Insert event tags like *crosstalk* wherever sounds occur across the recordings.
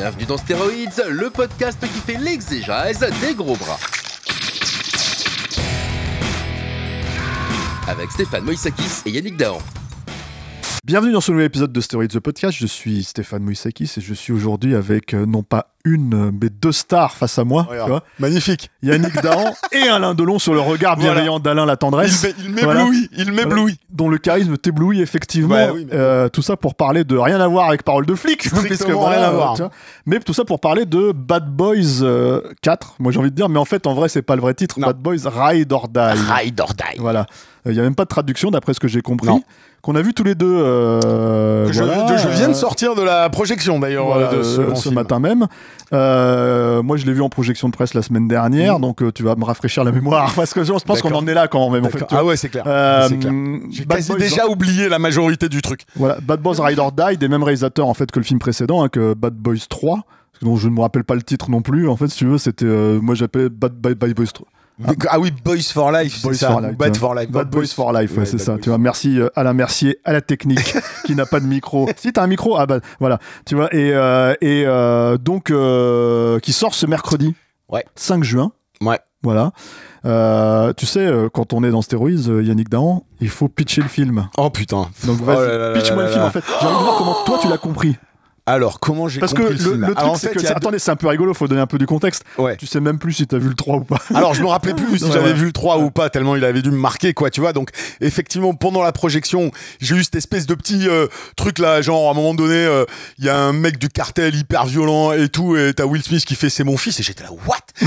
Bienvenue dans Stéroïdes, le podcast qui fait l'exégèse des gros bras. Avec Stéphane Moïsakis et Yannick Dahan. Bienvenue dans ce nouvel épisode de Story of the Podcast. Je suis Stéphane Moïsakis et je suis aujourd'hui avec euh, non pas une, euh, mais deux stars face à moi. magnifique. Yannick *laughs* Dahan et Alain Delon sur le regard bienveillant d'Alain La Tendresse. Il m'éblouit, il m'éblouit. Euh, dont le charisme t'éblouit, effectivement. tout ça pour parler de rien à voir avec Parole de flic, *laughs* puisque rien à voir. Mais tout ça pour parler de Bad Boys 4, moi j'ai envie de dire, mais en fait, en vrai, c'est pas le vrai titre. Bad Boys Ride or Die. Ride or Die. Voilà. Il n'y a même pas de traduction, d'après ce que j'ai compris qu'on a vu tous les deux. Euh, je, viens de euh, sortir de la projection d'ailleurs ce, euh, matin même. moi, je l'ai vu en projection de presse la semaine dernière, mm. donc tu vas me rafraîchir la mémoire *laughs* parce que je pense qu'on en est là quand même. fait, ah ouais, c'est clair. J'ai déjà hein. oublié la majorité du truc. Voilà, Bad Boys Ride or Die, des mêmes réalisateurs en fait que le film précédent, hein, que Bad Boys 3 dont je ne me rappelle pas le titre non plus en fait si tu veux c'était moi j'appelais Bad, Bad Boys 3 ah oui, Boys for Life, c'est ça. For life, Bad for Life. boys, for Life, c'est ça. Tu vois, merci euh, Alain Mercier, à la technique, *laughs* qui n'a pas de micro. Si t'as un micro, ah bah voilà. Tu vois, et, euh, euh, donc, qui sort ce mercredi ouais. 5 juin. Ouais. Voilà. tu sais, quand on est dans Stéroïdes, Yannick Dahan, il faut pitcher le film. Oh putain. Donc oh vas-y, pitch-moi le film en fait. J'ai envie de voir comment toi tu l'as compris. Alors, comment j'ai Parce que le, le truc, c'est que. Attendez, c'est un peu rigolo, faut donner un peu du contexte. Ouais. Tu sais même plus si t'as vu le 3 ou pas. Alors, je me rappelais plus si j'avais vu le 3 ou pas, tellement il avait dû me marquer, quoi, tu vois. Donc, effectivement, pendant la projection, j'ai eu cette espèce de petit euh, truc là, genre, à un moment donné, euh, il y a un mec du cartel hyper violent et tout, et t'as Will Smith qui fait c'est mon fils, et j'étais là, what *laughs*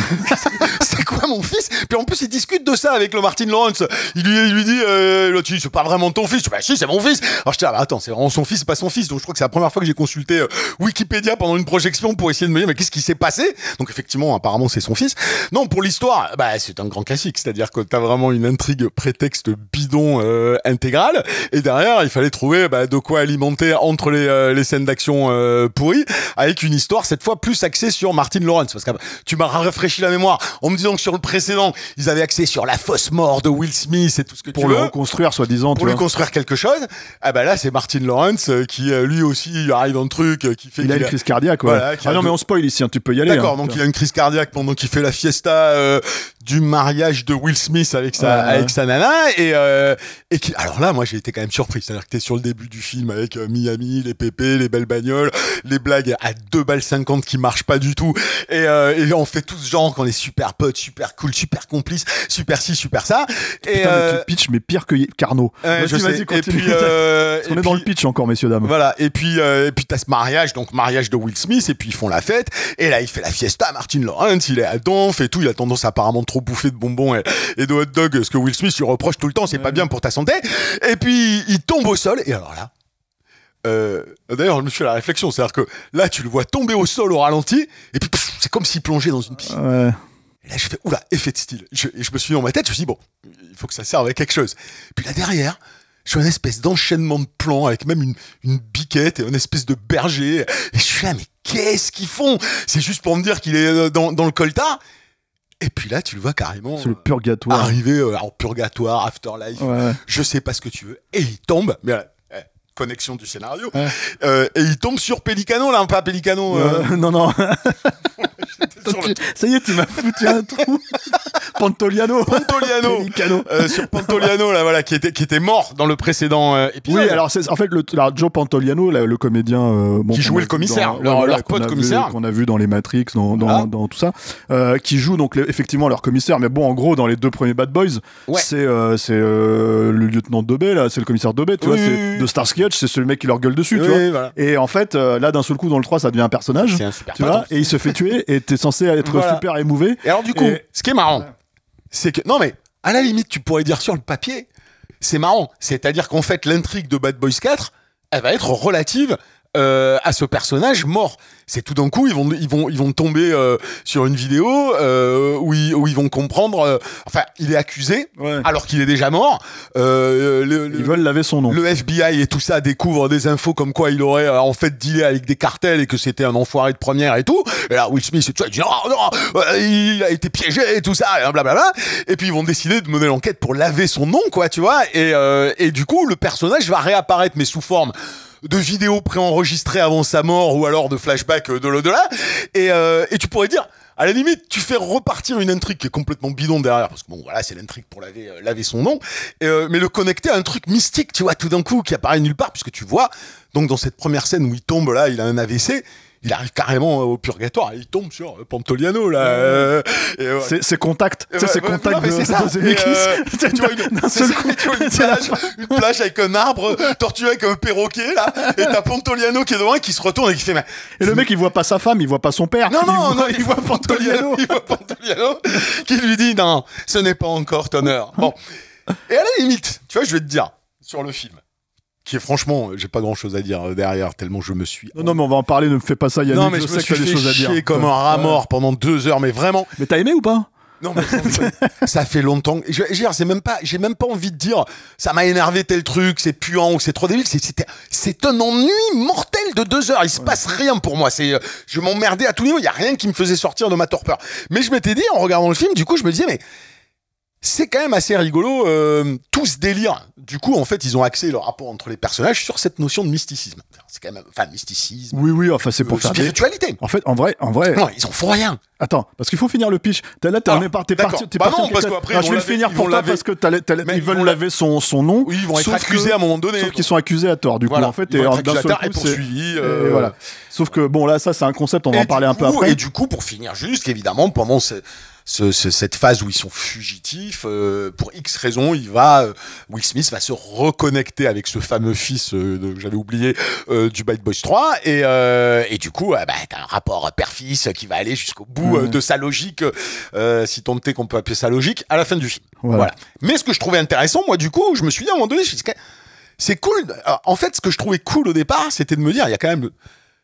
C'est quoi mon fils Puis en plus, il discute de ça avec le Martin Lawrence. Il lui, il lui dit, euh, tu c'est pas vraiment ton fils. Je dis, bah si, c'est mon fils Alors, je dis, bah, attends, c'est vraiment son fils, pas son fils. Donc, je crois que c'est la première fois que j'ai consulté euh, Wikipédia pendant une projection pour essayer de me dire mais qu'est-ce qui s'est passé Donc effectivement, apparemment, c'est son fils. Non, pour l'histoire, bah c'est un grand classique, c'est-à-dire que t'as vraiment une intrigue prétexte bidon euh, intégrale, et derrière, il fallait trouver bah, de quoi alimenter entre les, euh, les scènes d'action euh, pourries, avec une histoire cette fois plus axée sur Martin Lawrence, parce que tu m'as rafraîchi la mémoire en me disant que sur le précédent, ils avaient axé sur la fausse mort de Will Smith et tout ce que pour tu veux. Pour le reconstruire, soi-disant. Pour lui construire quelque chose. Ah bah là, c'est Martin Lawrence qui lui aussi arrive dans le truc euh, il, a une crise cardiaque. ah non, mais on spoil ici. tu peux y aller. D'accord. Hein. donc il a une crise cardiaque pendant qu'il fait la fiesta euh, du mariage de Will Smith avec sa, avec nana. Et, euh, et qui, alors là, moi, j'ai été quand même surpris. C'est-à-dire que t'es sur le début du film avec euh, Miami, les pépés, les belles bagnoles, les blagues à deux balles 50 qui marchent pas du tout. Et, euh, et on fait tout ce genre qu'on est super potes, super cool, super complice super ci, super ça. Et Putain, euh, pitch, mais pire que Carnot. je sais. Et puis, *laughs* on est dans le pitch encore, messieurs, dames. Voilà. Et puis, et puis t'as ce mariage, donc mariage de Will Smith, et puis ils font la fête. Et là, il fait la fiesta, Martin Lawrence, il est à Donf et tout, il a tendance apparemment trop bouffé de bonbons et, de hot dog, ce que Will Smith lui reproche tout le temps, c'est pas bien pour ta santé. Et puis il tombe au sol et alors là. Euh, d'ailleurs, je me suis fait la réflexion, c'est-à-dire que là, tu le vois tomber au sol au ralenti, et puis c'est comme s'il plongeait dans une piscine. là, je fais, oula, effet de style. Je, et je me suis mis dans ma tête, je me suis dit, bon, il faut que ça serve à quelque chose. Puis là, derrière, je suis un espèce d'enchaînement de plans avec même une, une biquette et un espèce de berger. Et je suis là, ah, mais qu'est-ce qu'ils font C'est juste pour me dire qu'il est euh, dans, dans le coltard et puis là, tu le vois carrément. arriver le euh, purgatoire. en purgatoire, afterlife, je sais pas ce que tu veux. Et il tombe, mais eh, connexion du scénario. Euh, et il tombe sur pélicano là, pas pélicano euh *laughs* non, non. *laughs* Ça y est, tu m'as foutu un trou. *laughs* Pantoliano. Pantoliano. *laughs* Euh, sur Pantoliano, là, voilà, qui était, qui était mort dans le précédent euh, épisode. Oui, alors en fait, le, Joe Pantoliano, le comédien. Euh, qui jouait le commissaire, leur, pote commissaire. Qu'on a vu dans les Matrix, dans, tout ça. qui joue donc effectivement leur commissaire, mais bon, en gros, dans les deux premiers Bad Boys, c'est, le lieutenant Dobé, là, c'est le commissaire Dobé, tu vois, de Starsky Hutch, c'est celui mec qui leur gueule dessus, tu vois. Et en fait, là, d'un seul coup, dans le 3, ça devient un personnage. tu vois, et il se fait tuer et t'es censé être super émouvé. Et alors, du coup, ce qui est marrant, c'est que, non, mais à la limite, tu pourrais dire sur le papier, c'est marrant. C'est-à-dire qu'en fait, l'intrigue de Bad Boys 4, elle va être relative euh, à ce personnage mort. C'est tout d'un coup, ils vont, ils vont, ils vont tomber euh, sur une vidéo euh, où, ils, vont comprendre. Euh, enfin, il est accusé alors qu'il est déjà mort. Euh, le, ils veulent laver son nom. Le FBI et tout ça découvrent des infos comme quoi il aurait en fait dealé avec des cartels et que c'était un enfoiré de première et tout. Et là, Will Smith tu il dit non, il a été piégé et tout ça, et blablabla. Et puis ils vont décider de mener l'enquête pour laver son nom, quoi, tu vois. Et, et du coup, le personnage va réapparaître, mais sous forme de vidéos préenregistrées avant sa mort ou alors de flashbacks euh, de l'au-delà. Et, euh, et tu pourrais dire, à la limite, tu fais repartir une intrigue qui est complètement bidon derrière, parce que bon, voilà, c'est l'intrigue pour laver, euh, laver son nom, mais le connecter à un truc mystique, tu vois, tout d'un coup, qui apparaît nulle part, puisque tu vois, donc dans cette première scène où il tombe là, il a un AVC, il arrive carrément au purgatoire, et il tombe sur euh, Pantoliano là. Euh, ouais. C'est c'est contact, c'est contact. contacts de, vois une, plage, avec un arbre, tortue avec un perroquet là, et t'as Pantoliano qui est devant qui se retourne et qui fait. Mais... Et le mec il voit pas sa femme, il voit pas son père. Non non non, il, voit Pantoliano, il voit Pantoliano qui lui dit non, ce n'est pas encore ton heure. Bon, et à la limite, tu vois, je vais te dire sur le film qui est franchement, j'ai pas grand chose à dire euh, derrière, tellement je me suis. Non, non, mais on va en parler, ne me fais pas ça, Yannick. Non, je, sais que tu as des choses à dire. comme un rat mort pendant deux heures, mais vraiment. Mais t'as aimé ou pas non, mais *laughs* ça fait longtemps. Je, c'est même pas, j'ai même pas envie de dire, ça m'a énervé tel truc, c'est puant ou c'est trop débile. C'est un ennui mortel de deux heures. Il se passe rien pour moi. C'est, euh, je m'emmerdais à tout niveau, Il y a rien qui me faisait sortir de ma torpeur. Mais je m'étais dit, en regardant le film, du coup, je me disais, mais c'est quand même assez rigolo euh, tout ce délire. Du coup, en fait, ils ont axé leur rapport entre les personnages sur cette notion de mysticisme. C'est quand même, enfin, mysticisme. Oui, oui. Enfin, c'est pour ça. Euh, faire spiritualité. En fait, en vrai, en vrai. Non, ils en font rien. Attends, parce qu'il faut finir le pitch. T'as là, t'es ah, es parti, t'es bah non, parce qu'après, ah, je vais le finir pour toi parce que t'as, ils, veulent laver son, son nom. Oui, ils vont être accusés à un moment donné. Sauf qu'ils sont accusés à tort, du coup, en fait, et d'un seul coup, poursuivis. et euh, Voilà. Sauf que bon, là, ça, c'est un concept. On va en parler un peu après. Et du coup, pour finir, juste, évidemment, pendant ce, cette phase où ils sont fugitifs. Euh, pour X raison, il va, euh, Will Smith va se reconnecter avec ce fameux fils que euh, j'avais oublié du Bad Boys 3. Et, et du coup, bah, t'as un rapport père-fils qui va aller jusqu'au bout de sa logique, si tant est qu'on peut appeler sa logique, à la fin du film. Voilà. Mais ce que je trouvais intéressant, moi, du coup, je me suis dit à un moment donné, c'est cool. En fait, ce que je trouvais cool au départ, c'était de me dire, il y a quand même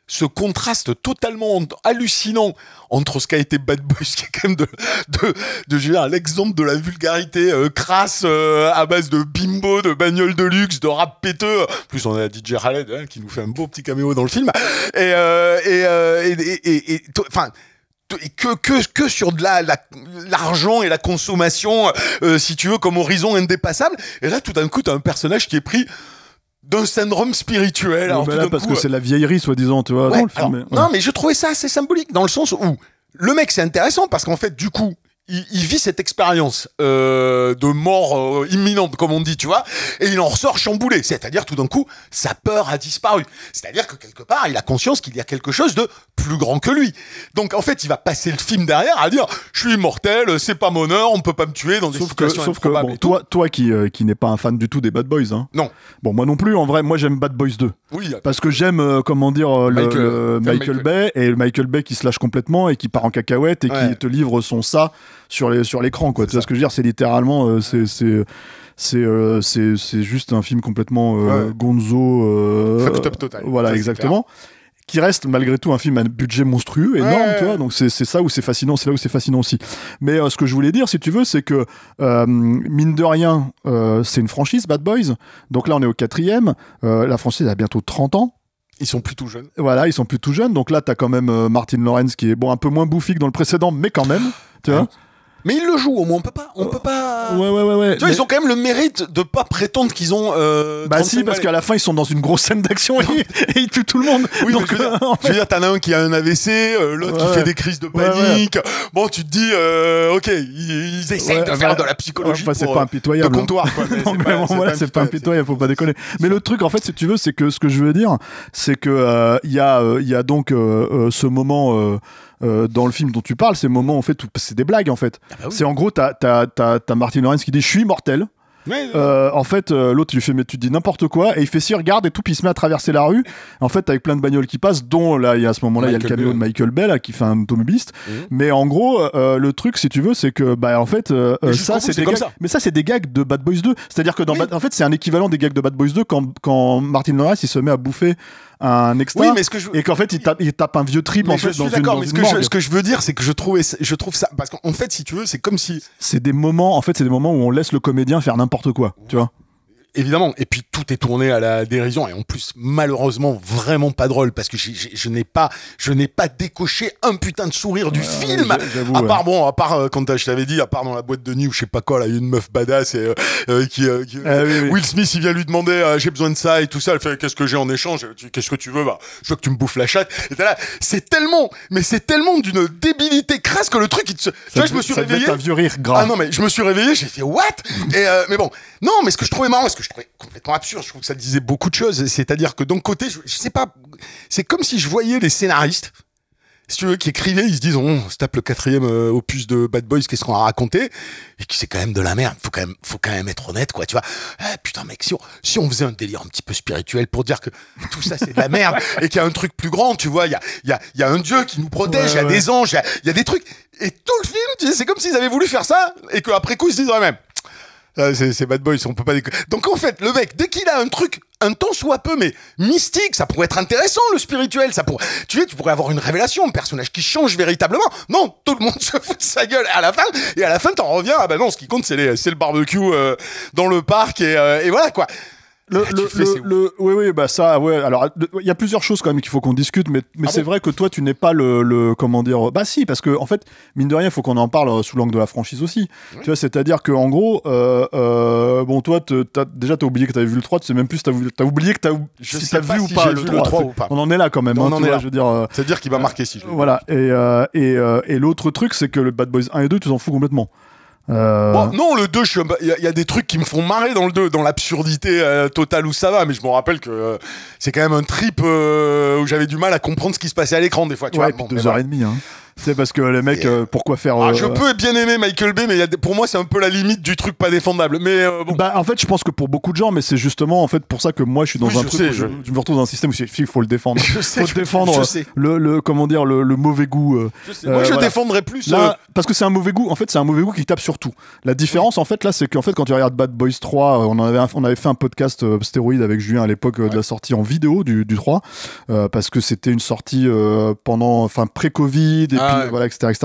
ce contraste totalement hallucinant entre ce qu'a été Bad Boys, *laughs* qui est quand même de, de, de l'exemple de la vulgarité euh, crasse euh, à base de bimbo, de bagnole de luxe, de rap péteux. plus, on a DJ Khaled hein, qui nous fait un beau petit caméo dans le film. Et, euh, et, et, et enfin. Que, que, que, sur de la, l'argent et la consommation, si tu veux, comme horizon indépassable. Et là, tout d'un coup, tu as un personnage qui est pris d'un syndrome spirituel. parce que c'est la vieillerie, soi-disant, tu vois, Non, mais je trouvais ça assez symbolique, dans le sens où le mec, c'est intéressant, parce qu'en fait, du coup, il, vit cette expérience euh, de mort euh, imminente, comme on dit, tu vois, et il en ressort chamboulé. C'est-à-dire, tout d'un coup, sa peur a disparu. C'est-à-dire que quelque part, il a conscience qu'il y a quelque chose de plus grand que lui. Donc, en fait, il va passer le film derrière à dire Je suis immortel, c'est pas mon heure, on peut pas me tuer dans des sauf que, Sauf que, toi, toi qui, euh, qui n'es pas un fan du tout des Bad Boys, hein. Non. Bon, moi non plus, en vrai, moi j'aime Bad Boys 2. Oui. Parce que j'aime, comment dire, le, Michael, Bay, et le Michael Bay qui se lâche complètement et qui part en cacahuète et qui te livre son ça sur sur l'écran quoi. Tu vois ce que je veux dire C'est littéralement euh, c'est euh, c'est c'est juste un film complètement euh, gonzo total voilà exactement qui reste malgré tout un film à un budget monstrueux énorme tu vois donc c'est ça où c'est fascinant c'est là où c'est fascinant aussi mais ce que je voulais dire si tu veux c'est que mine de rien c'est une franchise Bad Boys donc là on est au quatrième la franchise a bientôt 30 ans ils sont plus tout jeunes. Voilà, ils sont plus tout jeunes. Donc là, t'as quand même Martin Lawrence qui est bon un peu moins bouffi dans le précédent, mais quand même. Tu vois mais ils le jouent au moins, on peut pas. On peut pas... Ouais, ouais, ouais. ouais. Tu vois, ils ont quand même le mérite de pas prétendre qu'ils ont. Euh, bah si, parce qu'à la fin, ils sont dans une grosse scène d'action et, *laughs* ils tuent tout le monde. Oui, Donc, je veux, euh, dire, t'en as un qui a un AVC, euh, l'autre qui fait des crises de panique. bon, tu te dis, euh, ok, ils, ils essayent de faire de la psychologie. c'est pas impitoyable. De comptoir, non, mais c'est pas impitoyable, faut pas déconner. Mais le truc, en fait, si tu veux, c'est que ce que je veux dire, c'est que il y, a donc ce moment euh, dans le film dont tu parles, ces moments en fait, c'est des blagues en fait. Ah bah c'est en gros, t'as as, Martin Lawrence qui dit Je suis mortel. Euh, en fait, euh, l'autre, lui fait, mais tu dis n'importe quoi, et il fait si, regarde, et tout, puis il se met à traverser la rue. En fait, avec plein de bagnoles qui passent, dont là, il y a à ce moment-là, il y a le camion de Michael Bell, qui fait un automobiliste. Mhm. Mais en gros, le truc, si tu veux, c'est que, bah, en fait, ça, c'est des gags, ça. mais ça, c'est des gags de Bad Boys 2. C'est-à-dire que en fait, c'est un équivalent des gags de Bad Boys 2 quand, quand Martin Lawrence, il se met à bouffer un extra. Oui, mais ce que je... Et qu'en fait, il tape, il tape un vieux trip en fait, dans une, mais ce, que je, ce que je veux dire, c'est que je trouve, je trouve ça. Parce qu'en fait, si tu veux, c'est comme si. C'est des moments, en fait, c'est des moments où on laisse le comédien faire n'importe quoi, tu vois évidemment. Et puis tout est tourné à la dérision et en plus malheureusement vraiment pas drôle parce que je n'ai pas je n'ai pas décoché un putain de sourire du film. À part bon, à part quand euh, je t'avais dit, à part dans la boîte de nuit où je sais pas quoi, là une meuf badass et euh, euh, qui, ah Will Smith il vient lui demander j'ai besoin de ça et tout ça. Elle fait qu'est-ce que j'ai en échange Qu'est-ce que tu veux bah, je vois que tu me bouffes la chatte. Et là c'est tellement mais c'est tellement d'une débilité crasse que le truc il tu vois je me suis réveillé. un vieux rire grave. Ah non mais je me suis réveillé j'ai fait what mais bon non mais ce que je trouvais marrant je trouvais complètement absurde. Je trouve que ça disait beaucoup de choses. C'est-à-dire que d'un côté, je, sais pas, c'est comme si je voyais les scénaristes, si tu veux, qui écrivaient, ils se disent, oh, on se tape le quatrième euh, opus de Bad Boys, qu'est-ce qu'on a raconté Et qui c'est quand même de la merde. Faut quand même, faut quand même être honnête, quoi. Tu vois ah, Putain, mec, si on, faisait un délire un petit peu spirituel pour dire que tout ça c'est de la merde *laughs* et qu'il y a un truc plus grand, tu vois, il y a, y, a, y a un Dieu qui nous protège, il y a des anges, il y, a, des trucs. Et tout le film, c'est comme s'ils avaient voulu faire ça et qu'après coup ils se disent, ouais même. Ah, c'est bad boys, on peut pas Donc en fait, le mec, dès qu'il a un truc, un temps soit peu, mais mystique, ça pourrait être intéressant, le spirituel, ça pourrait, tu sais, tu pourrais avoir une révélation, un personnage qui change véritablement. Non, tout le monde *laughs* se fout de sa gueule à la fin, et à la fin, t'en reviens, ah bah ben non, ce qui compte, c'est le barbecue euh, dans le parc, et euh, voilà, quoi. Ah, le, oui, oui, bah ça, ouais. Alors, il y a plusieurs choses quand même qu'il faut qu'on discute, mais, mais ah c'est vrai que toi, tu n'es pas le, comment dire, bah si, parce que en fait, mine de rien, il faut qu'on en parle euh, sous l'angle de la franchise aussi. Tu vois, c'est-à-dire que en gros, euh, euh, bon, toi, as, déjà, t'as oublié que t'avais vu le 3, tu sais même plus, t'as as oublié que t'as si vu ou pas le 3, ou pas. On en est là quand même. Hein, on en est là. Je veux dire, c'est-à-dire qu'il va marquer si. Je voilà. Et et, et l'autre truc, c'est que le Bad Boys 1 et 2, tu t'en fous complètement. Euh, non, le 2, il y, a des trucs qui me font marrer dans le 2, dans l'absurdité euh, totale où ça va, mais je me rappelle que euh, c'est quand même un trip où j'avais du mal à comprendre ce qui se passait à l'écran des fois. Tu vois, deux heures et demie. Hein. C'est parce que les mecs, euh, pourquoi faire. Ah, euh, je peux bien aimer Michael Bay, mais y a des... pour moi, c'est un peu la limite du truc pas défendable. Mais euh, bon. Bah, en fait, je pense que pour beaucoup de gens, mais c'est justement en fait pour ça que moi, je suis dans un je truc. Sais, je... me retrouve dans un système où il faut le défendre. *laughs* Je faut défendre je sais. Le, le, comment dire, le, le mauvais goût. Je sais. moi, je défendrais plus. parce que c'est un mauvais goût. En fait, c'est un mauvais goût qui tape sur tout. La différence, en fait, là, c'est qu'en fait, quand tu regardes Bad Boys 3, on avait, on avait fait un podcast stéroïde avec Julien à l'époque de la sortie en vidéo du, du 3, parce que c'était une sortie pendant, enfin, pré-Covid,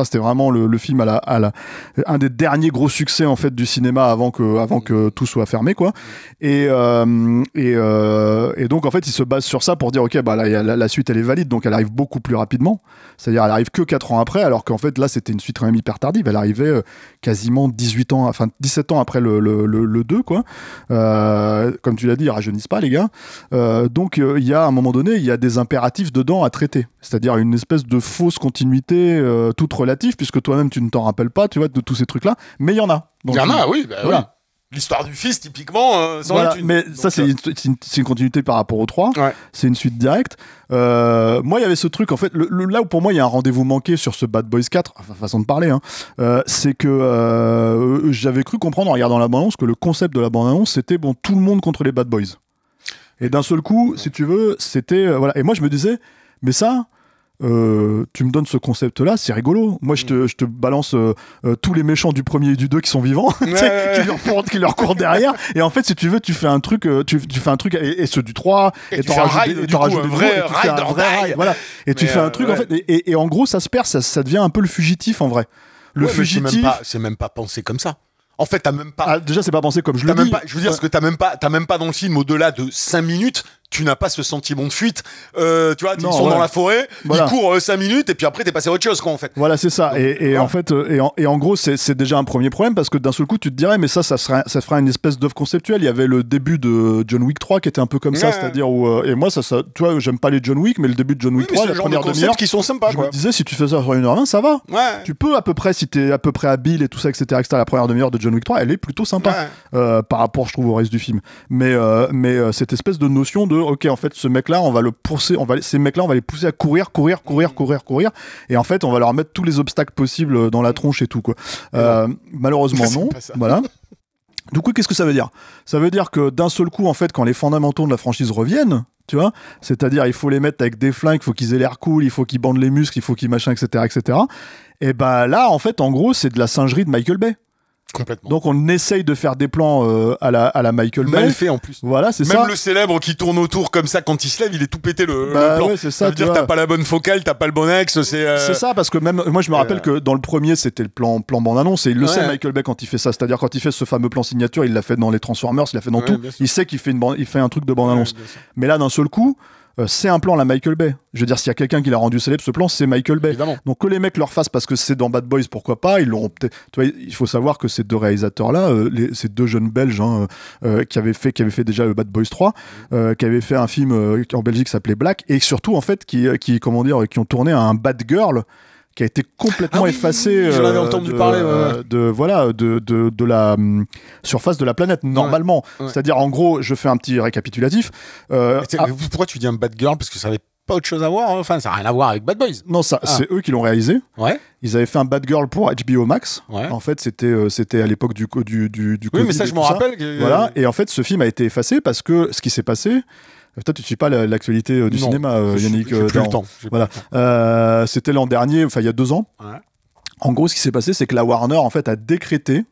c'était vraiment le, film à la, un des derniers gros succès en fait du cinéma avant que, avant que tout soit fermé, quoi. Et, euh, euh, et, donc en fait, il se base sur ça pour dire, ok, bah la, suite elle est valide, donc elle arrive beaucoup plus rapidement. C'est-à-dire, elle arrive que 4 ans après, alors qu'en fait là, c'était une suite quand même hyper tardive. Elle arrivait euh, quasiment 18 ans, enfin 17 ans après le, le, 2, quoi. comme tu l'as dit, ils rajeunissent pas les gars. donc il y a à un moment donné, il y a des impératifs dedans à traiter. C'est-à-dire une espèce de fausse continuité euh, toute relative, puisque toi-même tu ne t'en rappelles pas, tu vois, de tous ces trucs-là, mais il y en a. Il y en a, oui, bah voilà. L'histoire du fils, typiquement, Mais ça, c'est une, continuité par rapport aux trois. C'est une suite directe. Euh, moi, il y avait ce truc, en fait, là où pour moi, il y a un rendez-vous manqué sur ce Bad Boys 4, façon de parler, hein, euh, c'est que j'avais cru comprendre en regardant la bande-annonce que le concept de la bande-annonce, c'était bon, tout le monde contre les Bad Boys. Et d'un seul coup, si tu veux, c'était. voilà. Et moi, je me disais, mais ça, euh, tu me donnes ce concept-là, c'est rigolo. Moi, je te, je te balance euh, euh, tous les méchants du premier et du deux qui sont vivants, *laughs* qui, leur courent, qui, leur courent, derrière. Et en fait, si tu veux, tu fais un truc, tu, fais un truc, et, et ceux du 3, et, tu un rajoutes, vrai et tu fais un voilà. Et tu fais un truc, en fait, et, en gros, ça se perd, ça, devient un peu le fugitif en vrai. Le fugitif. C'est même, pas pensé comme ça. En fait, t'as même pas. Ah, déjà, c'est pas pensé comme je le dis. Pas, je veux dire, parce que t'as même pas, t'as même pas dans le film au-delà de 5 minutes tu n'as pas ce sentiment de fuite. Euh, tu vois, ils sont dans la forêt, ils courent 5 euh, minutes et puis après t'es passé à autre chose quoi en fait. Voilà, c'est ça. Euh, et, en fait, et en, gros, c'est déjà un premier problème parce que d'un seul coup, tu te dirais, mais ça, ça, serait ça fera une espèce d'œuvre conceptuelle. Il y avait le début de John Wick 3 qui était un peu comme ça, c'est-à-dire où et moi ça, ça tu vois, j'aime pas les John Wick, mais le début de John Wick 3, la première demi-heure, qui sont sympas. Je me disais, si tu fais ça sur 1h20, ça va. Tu peux à peu près, si t'es à peu près habile et tout ça, etc., La première demi-heure de John Wick 3, elle est plutôt sympa par rapport, je trouve, au reste du film. Mais mais cette espèce de notion de ok en fait ce mec là on va le pousser on va ces mecs là on va les pousser à courir courir courir mm. courir courir et en fait on va leur mettre tous les obstacles possibles euh, dans la mm. tronche et tout quoi euh, malheureusement *laughs* non voilà du coup qu'est-ce que ça veut dire ça veut dire que d'un seul coup en fait quand les fondamentaux de la franchise reviennent tu vois c'est-à-dire il faut les mettre avec des flingues il faut qu'ils aient l'air cool il faut qu'ils bandent les muscles il faut qu'ils machin etc etc et ben là en fait en gros c'est de la singerie de Michael Bay donc on essaye de faire des plans euh, à, la, à la Michael Bay. fait en plus. Voilà, c'est ça. Même le célèbre qui tourne autour comme ça quand il se lève, il est tout pété le, bah plan. c'est ça. dire t'as pas la bonne focale, t'as pas le bon axe. C'est euh, ça parce que même moi je me rappelle euh, que dans le premier c'était le plan plan bande annonce et il le sait Michael Bay quand il fait ça, c'est-à-dire quand il fait ce fameux plan signature, il l'a fait dans les Transformers, il l'a fait dans tout. Il sait qu'il fait une il fait un truc de bande annonce. Mais là d'un seul coup. Euh, c'est un plan la Michael Bay. Je veux dire, s'il y a quelqu'un qui l'a rendu célèbre, ce plan, c'est Michael Bay. Donc que les mecs leur fassent parce que c'est dans Bad Boys, pourquoi pas Ils l'ont. peut il faut savoir que ces deux réalisateurs-là, euh, ces deux jeunes Belges hein, euh, qui avaient fait, qui avaient fait déjà Bad Boys 3, qui avaient fait un film en Belgique qui s'appelait Black, et surtout en fait qui, qui comment dire, qui ont tourné un Bad Girl qui a été complètement ah effacé euh, entendu de, parler, euh, de, voilà de, de, de la hum, surface de la planète normalement c'est-à-dire en gros je fais un petit récapitulatif euh, ah. pourquoi tu dis un bad girl parce que ça avait pas autre chose à voir hein. enfin ça n'a rien à voir avec Bad Boys non ça ah. c'est eux qui l'ont réalisé ouais ils avaient fait un Bad Girl pour HBO Max. En fait, c'était c'était à l'époque du, du, du, Oui, mais ça, je m'en rappelle. Voilà. Et en fait, ce film a été effacé parce que ce qui s'est passé, euh, toi, tu ne suis pas l'actualité euh, du cinéma, euh, Yannick. Plus le voilà. C'était l'an dernier, enfin il y a deux ans. En gros, ce qui s'est passé, c'est que la Warner en fait a décrété.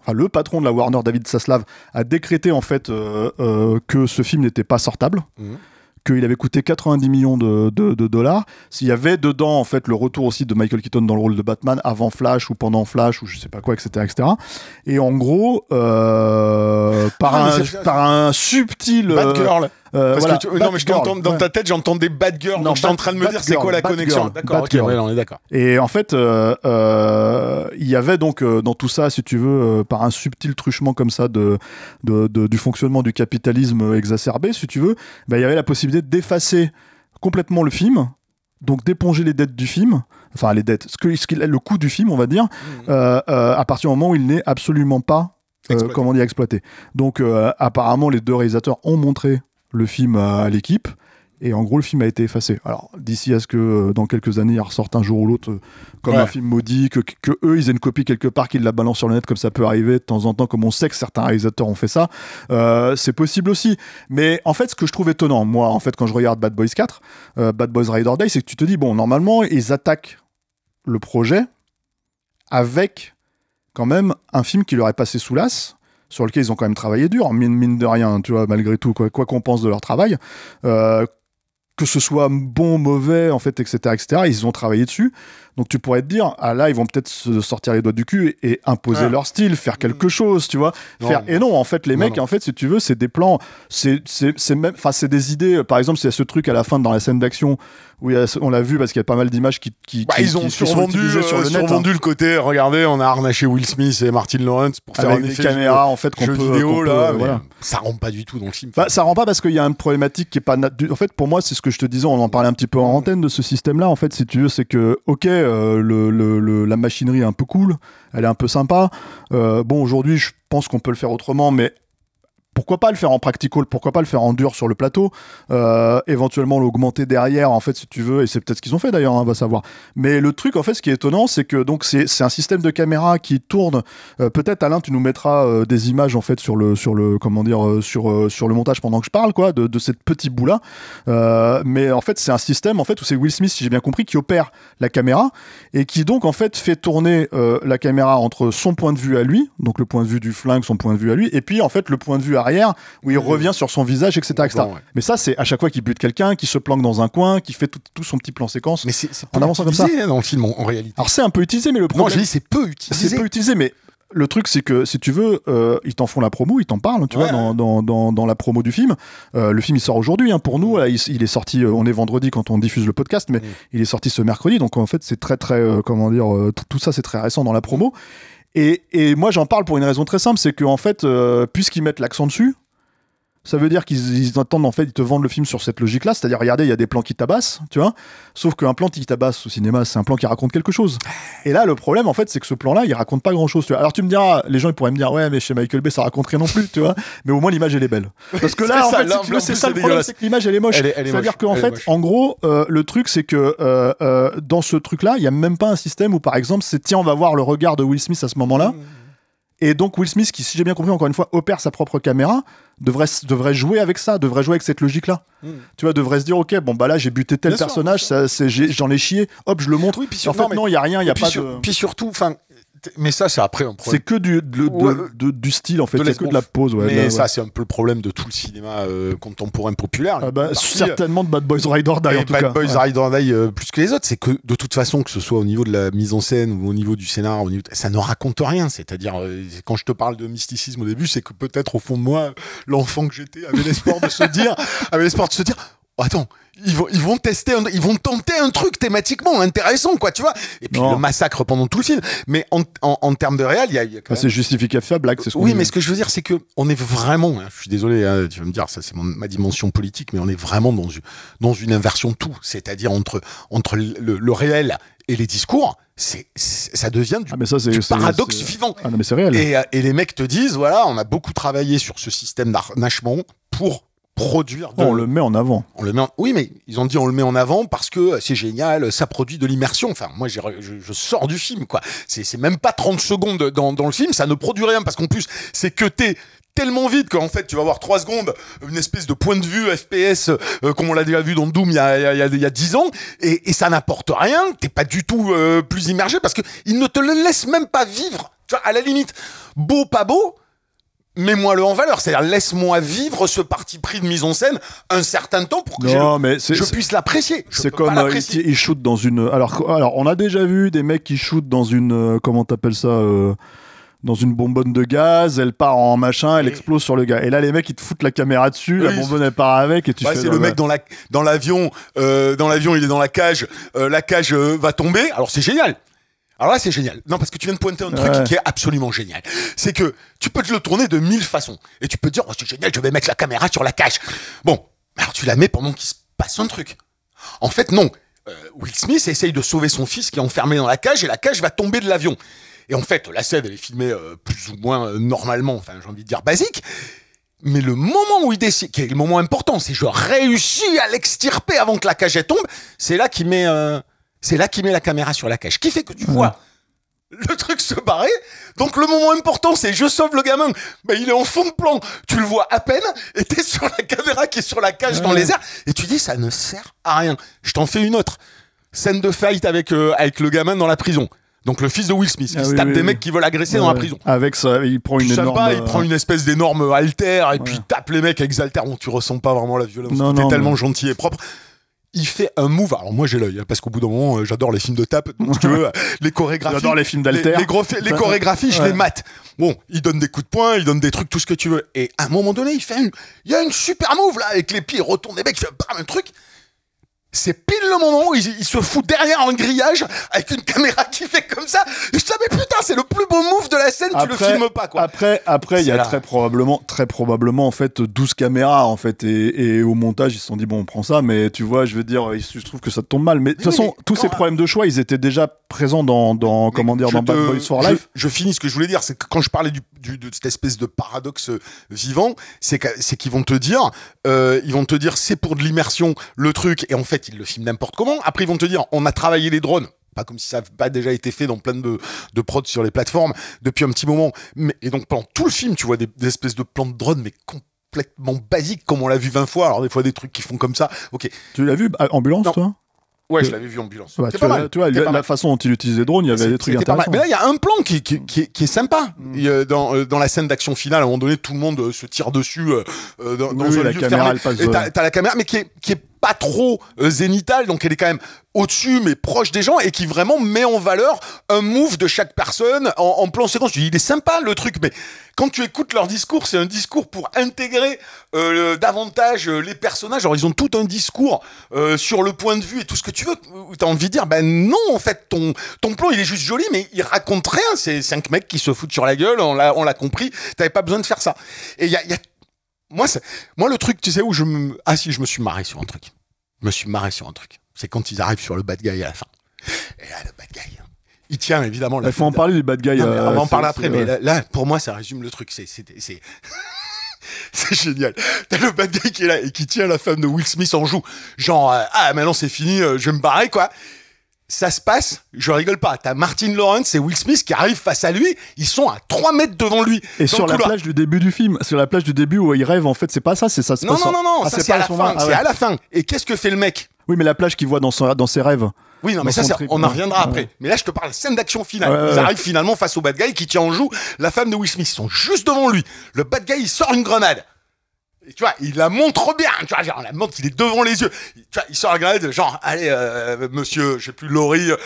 Enfin, le patron de la Warner, David Saslav, a décrété en fait que ce film n'était pas sortable. Mhm. qu'il avait coûté 90 millions de, dollars. S'il y avait dedans, en fait, le retour aussi de Michael Keaton dans le rôle de Batman avant Flash ou pendant Flash ou je sais pas quoi, etc. etc. Et en gros, par, ah, un, par un subtil... Batgirl euh, non, mais je dans ta tête, j'entendais Bad Girl. Non, donc en train de me dire c'est quoi la connexion. D'accord, on est d'accord. Et en fait, euh, euh, il y avait donc dans tout ça, si tu veux, par un subtil truchement comme ça de, du fonctionnement du capitalisme exacerbé, si tu veux, bah, il y avait la possibilité d'effacer complètement le film, donc d'éponger les dettes du film, enfin les dettes, ce que, ce le coût du film, on va dire, mmh. à partir du moment où il n'est absolument pas, comment dire, exploité. Donc apparemment, les deux réalisateurs ont montré le film à, l'équipe. Et en gros, le film a été effacé. Alors, d'ici à ce que euh, dans quelques années, il ressorte un jour ou l'autre euh, comme un film maudit, que, eux, ils aient une copie quelque part, qu'ils la balancent sur le net, comme ça peut arriver de temps en temps, comme on sait que certains réalisateurs ont fait ça. Euh, c'est possible aussi. Mais en fait, ce que je trouve étonnant, moi, en fait, quand je regarde Bad Boys 4, Bad Boys Rider Day, c'est que tu te dis, bon, normalement, ils attaquent le projet avec quand même un film qui leur est passé sous l'as sur lequel ils ont quand même travaillé dur, mine, de rien, tu vois, malgré tout, quoi qu'on pense de leur travail. Euh, que ce soit bon, mauvais, en fait, etc., etc., ils ont travaillé dessus. Donc tu pourrais te dire, ah là, ils vont peut-être se sortir les doigts du cul et, imposer ah. leur style, faire quelque mm. chose, tu vois. faire... Et non, en fait, les mecs, en fait, si tu veux, c'est des plans, c'est même, enfin, c'est des idées. Par exemple, c'est ce truc à la fin dans la scène d'action oui, on l'a vu parce qu'il y a pas mal d'images qui, bah, ils ont survendu, le, euh, hein. le côté. Regardez, on a harnaché Will Smith et Martin Lawrence pour faire une caméra en fait vidéo là. Euh, ça rend pas du tout dans le film. Bah, ça rend pas parce qu'il y a une problématique qui est pas. En fait, pour moi, c'est ce que je te disais. On en parlait un petit peu en antenne de ce système-là. En fait, si tu veux, c'est que ok, euh, la machinerie est un peu cool, elle est un peu sympa. bon, aujourd'hui, je pense qu'on peut le faire autrement, mais pourquoi pas le faire en practical, pourquoi pas le faire en dur sur le plateau, euh, éventuellement l'augmenter derrière, en fait, si tu veux, et c'est peut-être ce qu'ils ont fait d'ailleurs, hein, on va savoir. Mais le truc, en fait, ce qui est étonnant, c'est que donc c'est un système de caméra qui tourne. Euh, peut-être Alain, tu nous mettras euh, des images en fait sur le sur le comment dire sur sur le montage pendant que je parle quoi de, de cette petite boule là. mais en fait, c'est un système en fait où c'est Will Smith, si j'ai bien compris, qui opère la caméra et qui donc en fait fait tourner la caméra entre son point de vue à lui, donc le point de vue du flingue, son point de vue à lui, et puis en fait le point de vue à arrière, où il revient sur son visage, etc. Mais ça, c'est à chaque fois qu'il bute quelqu'un, qu'il se planque dans un coin, qu'il fait tout, son petit plan séquence. Mais c'est en avançant comme ça. Hein, dans le film, réalité. Alors c'est un peu utilisé, mais le problème. c'est peu utilisé. peu utilisé, mais le truc, c'est que si tu veux, euh, ils t'en font la promo, ils t'en parlent, tu vois, dans, la promo du film. Euh, le film, il sort aujourd'hui. Hein. pour nous, il, est sorti. Euh, on est vendredi quand on diffuse le podcast, mais mm. il est sorti ce mercredi. Donc en fait, c'est très très comment dire, tout ça, c'est très récent dans la promo. Et, et moi, j'en parle pour une raison très simple, c'est qu'en fait, euh, puisqu'ils mettent l'accent dessus, ça veut dire qu'ils attendent, en fait, ils te vendent le film sur cette logique-là. C'est-à-dire, regardez, il y a des plans qui tabassent, tu vois. Sauf qu'un plan qui tabasse au cinéma, c'est un plan qui raconte quelque chose. Et là, le problème, en fait, c'est que ce plan-là, il raconte pas grand-chose, Alors, tu me diras, les gens, ils pourraient me dire, ouais, mais chez Michael Bay, ça raconte rien non plus, tu vois. Mais au moins, l'image, elle est belle. Parce que là, en fait, c'est ça le problème, c'est que l'image, elle est moche. C'est-à-dire qu'en fait, en gros, euh, le truc, c'est que euh, euh, dans ce truc-là, il y a même pas un système où, par exemple, c'est tiens, on va voir le regard de Will Smith à ce moment-là. Mmh. Et donc Will Smith, qui, si j'ai bien compris, encore une fois, opère sa propre caméra devrait, devrait jouer avec ça, devrait jouer avec cette logique-là. Hmm. Tu vois, devrais se dire, ok, bon, bah là, j'ai buté tel ça personnage, j'en ai, chié, hop, je le montre. Oui, puis en fait, non, il y n'y a rien, il n'y a pas de... puis surtout, enfin, mais ça, c'est après un problème. C'est que du, style, en fait. C'est que de la pose. mais bah, ça, c'est un peu le problème de tout le cinéma euh, contemporain populaire. Ah bah, certainement de Bad Boys Ride or Die, en tout Bad Boys Ride or Die, euh, plus que les autres. C'est que, de toute façon, que ce soit au niveau de la mise en scène ou au niveau du scénar, ça ne raconte rien. C'est-à-dire, euh, quand je te parle de mysticisme au début, c'est que peut-être, au fond de moi, l'enfant que j'étais avait l'espoir de se dire, *laughs* avait l'espoir de se dire, attends, ils vont, ils vont tester, ils vont tenter un truc thématiquement intéressant, quoi, tu vois. Et puis le massacre pendant tout le film. Mais en, en, en termes de réel, il y a. a bah, même... C'est blague, c'est ce Oui, mais ce que je veux dire, c'est que on est vraiment. Hein, je suis désolé, hein, tu vas me dire, ça c'est ma dimension politique, mais on est vraiment dans une, dans une inversion de tout, c'est-à-dire entre, entre le, réel et les discours, c'est ça devient du, ah, paradoxe vivant. Ah non, mais réel. Euh, et, les mecs te disent voilà, on a beaucoup travaillé sur ce système d'arnachement pour produire. On le met en avant. On le met Oui, mais ils ont dit on le met en avant parce que c'est génial, ça produit de l'immersion. Enfin, moi, je, sors du film, quoi. C'est même pas 30 secondes dans, le film, ça ne produit rien parce qu'en plus, c'est que t'es tellement vite qu'en fait tu vas avoir 3 secondes une espèce de point de vue FPS euh, comme on l'a déjà vu dans Doom il y a, il 10 ans et, ça n'apporte rien t'es pas du tout euh, plus immergé parce que ils ne te le laissent même pas vivre tu vois à la limite beau pas beau mets-moi-le en valeur. C'est-à-dire, laisse-moi vivre ce parti pris de mise en scène un certain temps pour que je puisse l'apprécier. C'est comme euh, il, dans une. Alors, alors, on a déjà vu des mecs qui shootent dans une. Euh, comment t'appelles ça euh, Dans une bonbonne de gaz, elle part en machin, elle explose sur le gars. Et là, les mecs, ils te foutent la caméra dessus, la bonbonne, elle part avec, et tu fais C'est le mec dans l'avion, dans l'avion, il est dans la cage, la cage va tomber. Alors c'est génial. Alors là, c'est génial. Non, parce que tu viens de pointer un truc qui est absolument génial. C'est que tu peux te le tourner de mille façons. Et tu peux te dire, oh, c'est génial, je vais mettre la caméra sur la cage. Bon, alors tu la mets pendant qu'il se passe un truc. En fait, non. Euh, Will Smith essaye de sauver son fils qui est enfermé dans la cage et la cage va tomber de l'avion. Et en fait, la scène, elle est filmée euh, plus ou moins euh, normalement, enfin, j'ai envie de dire basique. Mais le moment où il décide, qui est le moment important, c'est je réussis à l'extirper avant que la cage tombe, c'est là qu'il met c'est là qu'il met la caméra sur la cage. Qui fait que tu vois le truc se barrer. Donc le moment important, c'est je sauve le gamin. Mais il est en fond de plan. Tu le vois à peine et t'es sur la caméra qui est sur la cage dans les airs. Et tu dis, ça ne sert à rien. Je t'en fais une autre. Scène de fight avec, euh, avec le gamin dans la prison. Donc le fils de Will Smith, qui ah se tape des mecs qui veulent agresser dans la prison. Avec ça, il prend une énorme. il prend euh, une espèce d'énorme haltère et puis tape les mecs avec alter Bon, tu ressens pas vraiment la violence. T'es tellement gentil et propre il fait un move. Alors moi j'ai l'œil hein, parce qu'au bout d'un moment euh, j'adore les films de tape. veux, *laughs* les chorégraphies. J'adore les films d'alter. Les, chorégraphies, je les mate. Bon, il donne des coups de poing, il donne des trucs, tout ce que tu veux. Et à un moment donné, il fait, une... il y a une super move là avec les pieds, il retourne les mecs, il fait un truc. C'est pile le moment où il, se fout derrière un grillage avec une caméra qui fait comme ça. Je savais ah, putain, c'est le plus beau move de la scène, tu le filmes pas quoi. Après après il y a très probablement très probablement en fait 12 caméras en fait et, au montage ils se sont dit bon on prend ça mais tu vois, je veux dire je trouve que ça te tombe mal mais de toute façon tous ces problèmes de choix, ils étaient déjà présents dans, dans comment dire dans Bad Boys for Life. Je, finis ce que je voulais dire, c'est que quand je parlais du, de cette espèce de paradoxe euh, vivant, c'est qu'ils vont te dire euh, ils vont te dire c'est pour de l'immersion le truc et en fait ils le filment n'importe comment. Après, ils vont te dire, on a travaillé les drones pas comme si ça n'avait pas déjà été fait dans plein de, de prods sur les plateformes depuis un petit moment. Mais, et donc pendant tout le film, tu vois des, espèces de plans de drones, mais complètement basiques, comme on l'a vu 20 fois. Alors des fois des trucs qui font comme ça. Ok. Tu l'as vu euh, ambulance, toi Ouais, euh, je l'avais vu ambulance. Bah, tu, pas vois, mal. tu vois, la, façon dont il utilisent les drones, il y avait des trucs intéressants. Mais là, il y a un plan qui, qui, est sympa. dans, euh, dans, la scène d'action finale, à un moment donné, tout le monde se tire dessus dans, dans la caméra, t'as la caméra, mais qui qui est pas trop euh, zénithal donc elle est quand même au-dessus mais proche des gens et qui vraiment met en valeur un move de chaque personne en, plan séquence. dis, il est sympa le truc, mais quand tu écoutes leur discours, c'est un discours pour intégrer euh, davantage euh, les personnages. Alors ils ont tout un discours sur le point de vue et tout ce que tu veux. T'as envie de dire, ben non, en fait, ton, ton plan, il est juste joli, mais il raconte rien. C'est cinq mecs qui se foutent sur la gueule, on l'a compris, t'avais pas besoin de faire ça. Et il y a, y a moi, le truc, tu sais, où je me. Ah si, je me suis marré sur un truc. Je me suis marré sur un truc. C'est quand ils arrivent sur le bad guy à la fin. Et là, le bad guy. Il tient évidemment. Il faut en parler les bad guy. Euh, on va en parler après, mais là, pour moi, ça résume le truc. *laughs* C'est. génial. T'as le bad guy qui est là et qui tient la femme de Will Smith en joue. Genre, euh, ah, maintenant c'est fini, euh, je vais me barrer, quoi ça se passe, je rigole pas, t'as Martin Lawrence et Will Smith qui arrivent face à lui, ils sont à 3 mètres devant lui. Et sur la plage du début du film, sur la plage du début où il rêve, en fait, c'est pas ça, c'est ça. Non, non, non, non, ah, c'est à la fin, c'est ah à la fin. Et qu'est-ce que fait le mec Oui, mais la plage qu'il voit dans, son, dans ses rêves. Oui, non, mais ça, on en reviendra après. Mais là, je te parle scène d'action finale. Ils arrivent finalement face au bad guy qui tient en joue la femme de Will Smith. Ils sont juste devant lui. Le bad guy, il sort une grenade tu vois, il la montre bien, tu vois, genre, la montre, il est devant les yeux. Tu vois, il se la genre, allez, euh, monsieur, je sais plus, Laurie, euh,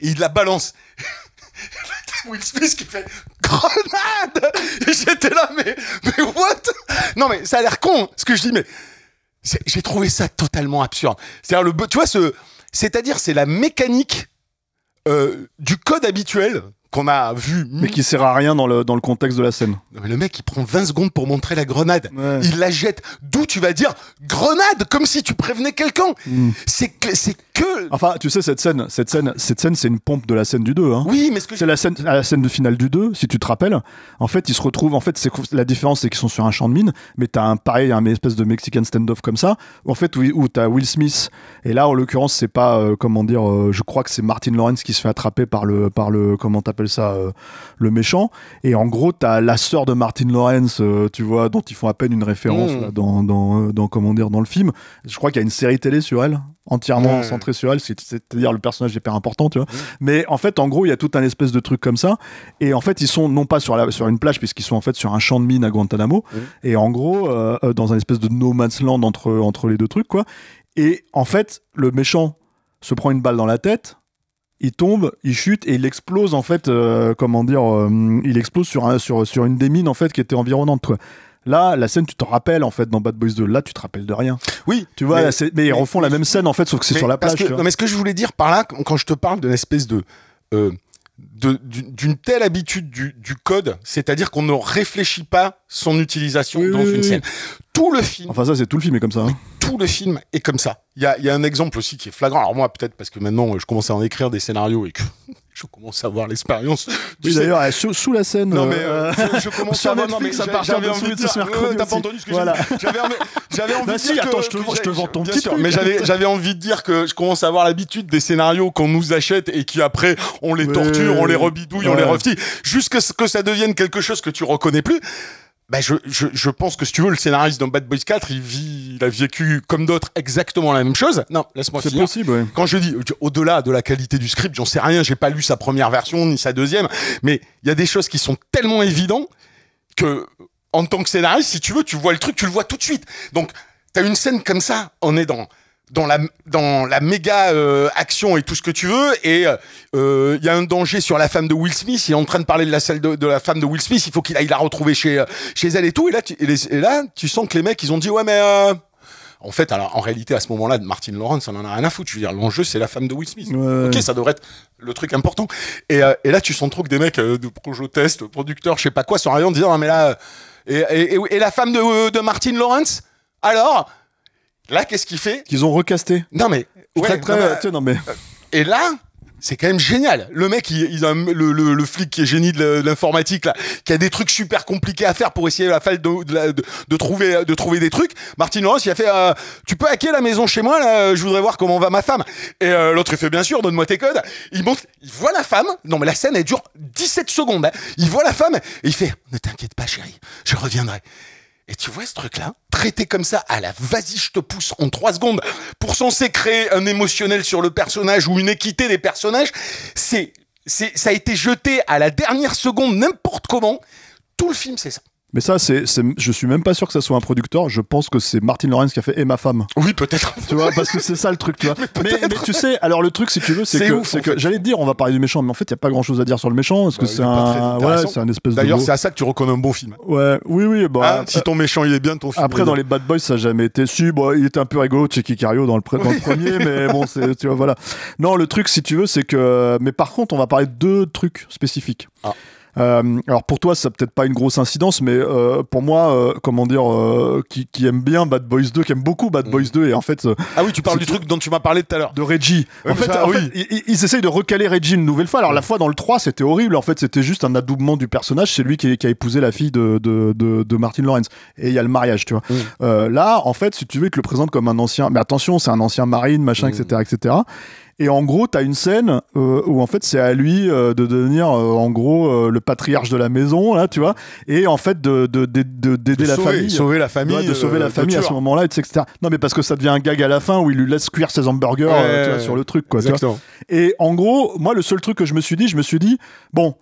il la balance. *laughs* Will Smith qui fait grenade J'étais là, mais, mais what Non, mais ça a l'air con, ce que je dis, mais j'ai trouvé ça totalement absurde. C'est-à-dire, le, tu vois, ce, c'est-à-dire, c'est la mécanique euh, du code habituel qu'on a vu. Mm. Mais qui sert à rien dans le, dans le contexte de la scène. le mec, il prend 20 secondes pour montrer la grenade. Il la jette. D'où tu vas dire grenade, comme si tu prévenais quelqu'un. Mm. C'est que, c'est que. Enfin, tu sais, cette scène, cette scène, cette scène, c'est une pompe de la scène du 2. Hein. Oui, mais ce que. C'est la scène, la scène de finale du 2, si tu te rappelles. En fait, ils se retrouvent. En fait, c'est, la différence, c'est qu'ils sont sur un champ de mine, mais t'as un pareil, un espèce de Mexican standoff comme ça. En fait, où, où t'as Will Smith. Et là, en l'occurrence, c'est pas, euh, comment dire, euh, je crois que c'est Martin Lawrence qui se fait attraper par le, par le, comment t'appelles ça euh, le méchant. Et en gros, t'as la sœur de Martin Lawrence, euh, tu vois, dont ils font à peine une référence mmh. euh, dans, comment dire, dans le film. Je crois qu'il y a une série télé sur elle, entièrement mmh. centrée sur elle, c'est-à-dire le personnage est hyper important, tu vois. Mmh. Mais en fait, en gros, il y a tout un espèce de truc comme ça. Et en fait, ils sont non pas sur, sur une plage, puisqu'ils sont en fait sur un champ de mine à Guantanamo. Et en gros, dans un espèce de no man's land entre, entre les deux trucs, quoi. Et en fait, le méchant se prend une balle dans la tête il tombe, il chute et il explose en fait, euh, comment dire, euh, il explose sur, un, sur, sur une des mines en fait qui était environnante. Là, la scène, tu te rappelles en fait dans Bad Boys 2. Là, tu te rappelles de rien. Oui, tu vois, mais, ils refont la même scène en fait, sauf que c'est sur la plage. non, mais ce que je voulais dire par là, quand je te parle d'une espèce de euh, d'une telle habitude du, code, c'est-à-dire qu'on ne réfléchit pas son utilisation dans une scène tout le film. Enfin, ça, c'est tout le film est comme ça. Hein. Tout le film est comme ça. Il y a, y a, un exemple aussi qui est flagrant. Alors, moi, peut-être parce que maintenant, je commence à en écrire des scénarios et que *laughs* je commence à avoir l'expérience. Oui, d'ailleurs, eh, sous, la scène. Non, euh, mais euh, euh, je, commence à avoir. non, mais ça de entendu ce que voilà. J'avais envie de bah, dire. attends, que, je, te, vends ton petit Mais j'avais envie de dire que je commence à avoir l'habitude des scénarios qu'on nous achète et qui après, on les torture, on les rebidouille, on les refit, jusqu'à ce que ça devienne quelque chose que tu reconnais plus. Bah, je, pense que si tu veux, le scénariste dans Bad Boys 4, il a vécu comme d'autres exactement la même chose. Non, laisse-moi C'est possible. Quand je dis au-delà de la qualité du script, j'en sais rien, j'ai pas lu sa première version ni sa deuxième, mais il y a des choses qui sont tellement évidentes que en tant que scénariste, si tu veux, tu vois le truc, tu le vois tout de suite. Donc, t'as une scène comme ça, on est dans dans la, dans la méga euh, action et tout ce que tu veux. Et euh, euh, il y a un danger sur la femme de Will Smith. Il est en train de parler de la salle de, de la femme de Will Smith. Il faut qu'il aille la retrouver chez, chez elle et tout. Et là, tu, et, là, tu sens que les mecs, ils ont dit Ouais, mais. en fait, alors, en réalité, à ce moment-là, Martin Lawrence, on en a rien à foutre. Je veux dire, l'enjeu, c'est la femme de Will Smith. Ok, ça devrait être le truc important. Et, et là, tu sens trop que des mecs de projet test, producteurs, je sais pas quoi, sont arrivés en disant ah, mais là. Et, et, la femme de, de Martin Lawrence Alors Là, qu'est-ce qu'il fait Ils ont recasté. Non mais, mais... Euh, et là, c'est quand même génial. Le mec, le, flic qui est génie de l'informatique là, qui a des trucs super compliqués à faire pour essayer la faille de, trouver de trouver des trucs. Martin Lawrence, il a fait euh, "Tu peux hacker la maison chez moi Je voudrais voir comment va ma femme." Et euh, l'autre il fait "Bien sûr, donne-moi tes codes." Il monte, il voit la femme. Non mais la scène elle dure 17 secondes. Hein. Il voit la femme et il fait "Ne t'inquiète pas, chérie, je reviendrai." Et tu vois ce truc-là Traité comme ça, à la vas-y, je te pousse en trois secondes, pour censer créer un émotionnel sur le personnage ou une équité des personnages, c'est, c'est, ça a été jeté à la dernière seconde n'importe comment. Tout le film, c'est ça. Mais ça, c'est, c'est, je suis même pas sûr que ça soit un producteur. Je pense que c'est Martin Lawrence qui a fait Et ma femme. Oui, peut-être. Tu vois, parce que c'est ça le truc, tu vois. *laughs* Mais, tu sais, alors le truc, si tu veux, c'est, que, j'allais te dire, on va parler du méchant, mais en fait, il n'y a pas grand chose à dire sur le méchant. Parce que c'est un, ouais, c'est un espèce D'ailleurs, c'est à ça que tu reconnais un bon film. Ouais, oui, oui. Bah, ah, si ton méchant, il est bien, ton film. Après, dans les Bad Boys, ça n'a jamais été. Si, bon, bah, il était un peu rigolo, Checky Cario dans le, premier, *laughs* mais bon, c'est, tu vois, voilà. Non, le truc, si tu veux, c'est que. Mais par contre, on va parler de deux trucs spécifiques. Ah. Euh, alors pour toi, ça peut-être pas une grosse incidence, mais euh, pour moi, euh, comment dire, euh, qui, qui, aime bien Bad Boys 2, qui aime beaucoup Bad Boys 2, mm. et en fait. Euh, ah oui, tu parles du truc dont tu m'as parlé tout à l'heure. De Reggie. en fait, ils, essayent de recaler Reggie une nouvelle fois. Alors la mm. fois dans le 3, c'était horrible. En fait, c'était juste un adoubement du personnage. C'est lui qui, qui, a épousé la fille de, de, de, de Martin Lawrence. Et il y a le mariage, tu vois. Mm. Euh, là, en fait, si tu veux, ils te le présente comme un ancien. Mais attention, c'est un ancien marine, machin, etc., etc. Et en gros, t'as une scène euh, où en fait c'est à lui euh, de devenir euh, en gros le patriarche de la maison, là, tu vois, et en fait de d'aider la famille, sauver la famille, de sauver la famille à ce moment-là, etc. Non, mais parce que ça devient un gag à la fin où il lui laisse cuire ses hamburgers sur le truc, quoi. Exactement. Et en gros, moi, le seul truc que je me suis dit, je me suis dit, bon.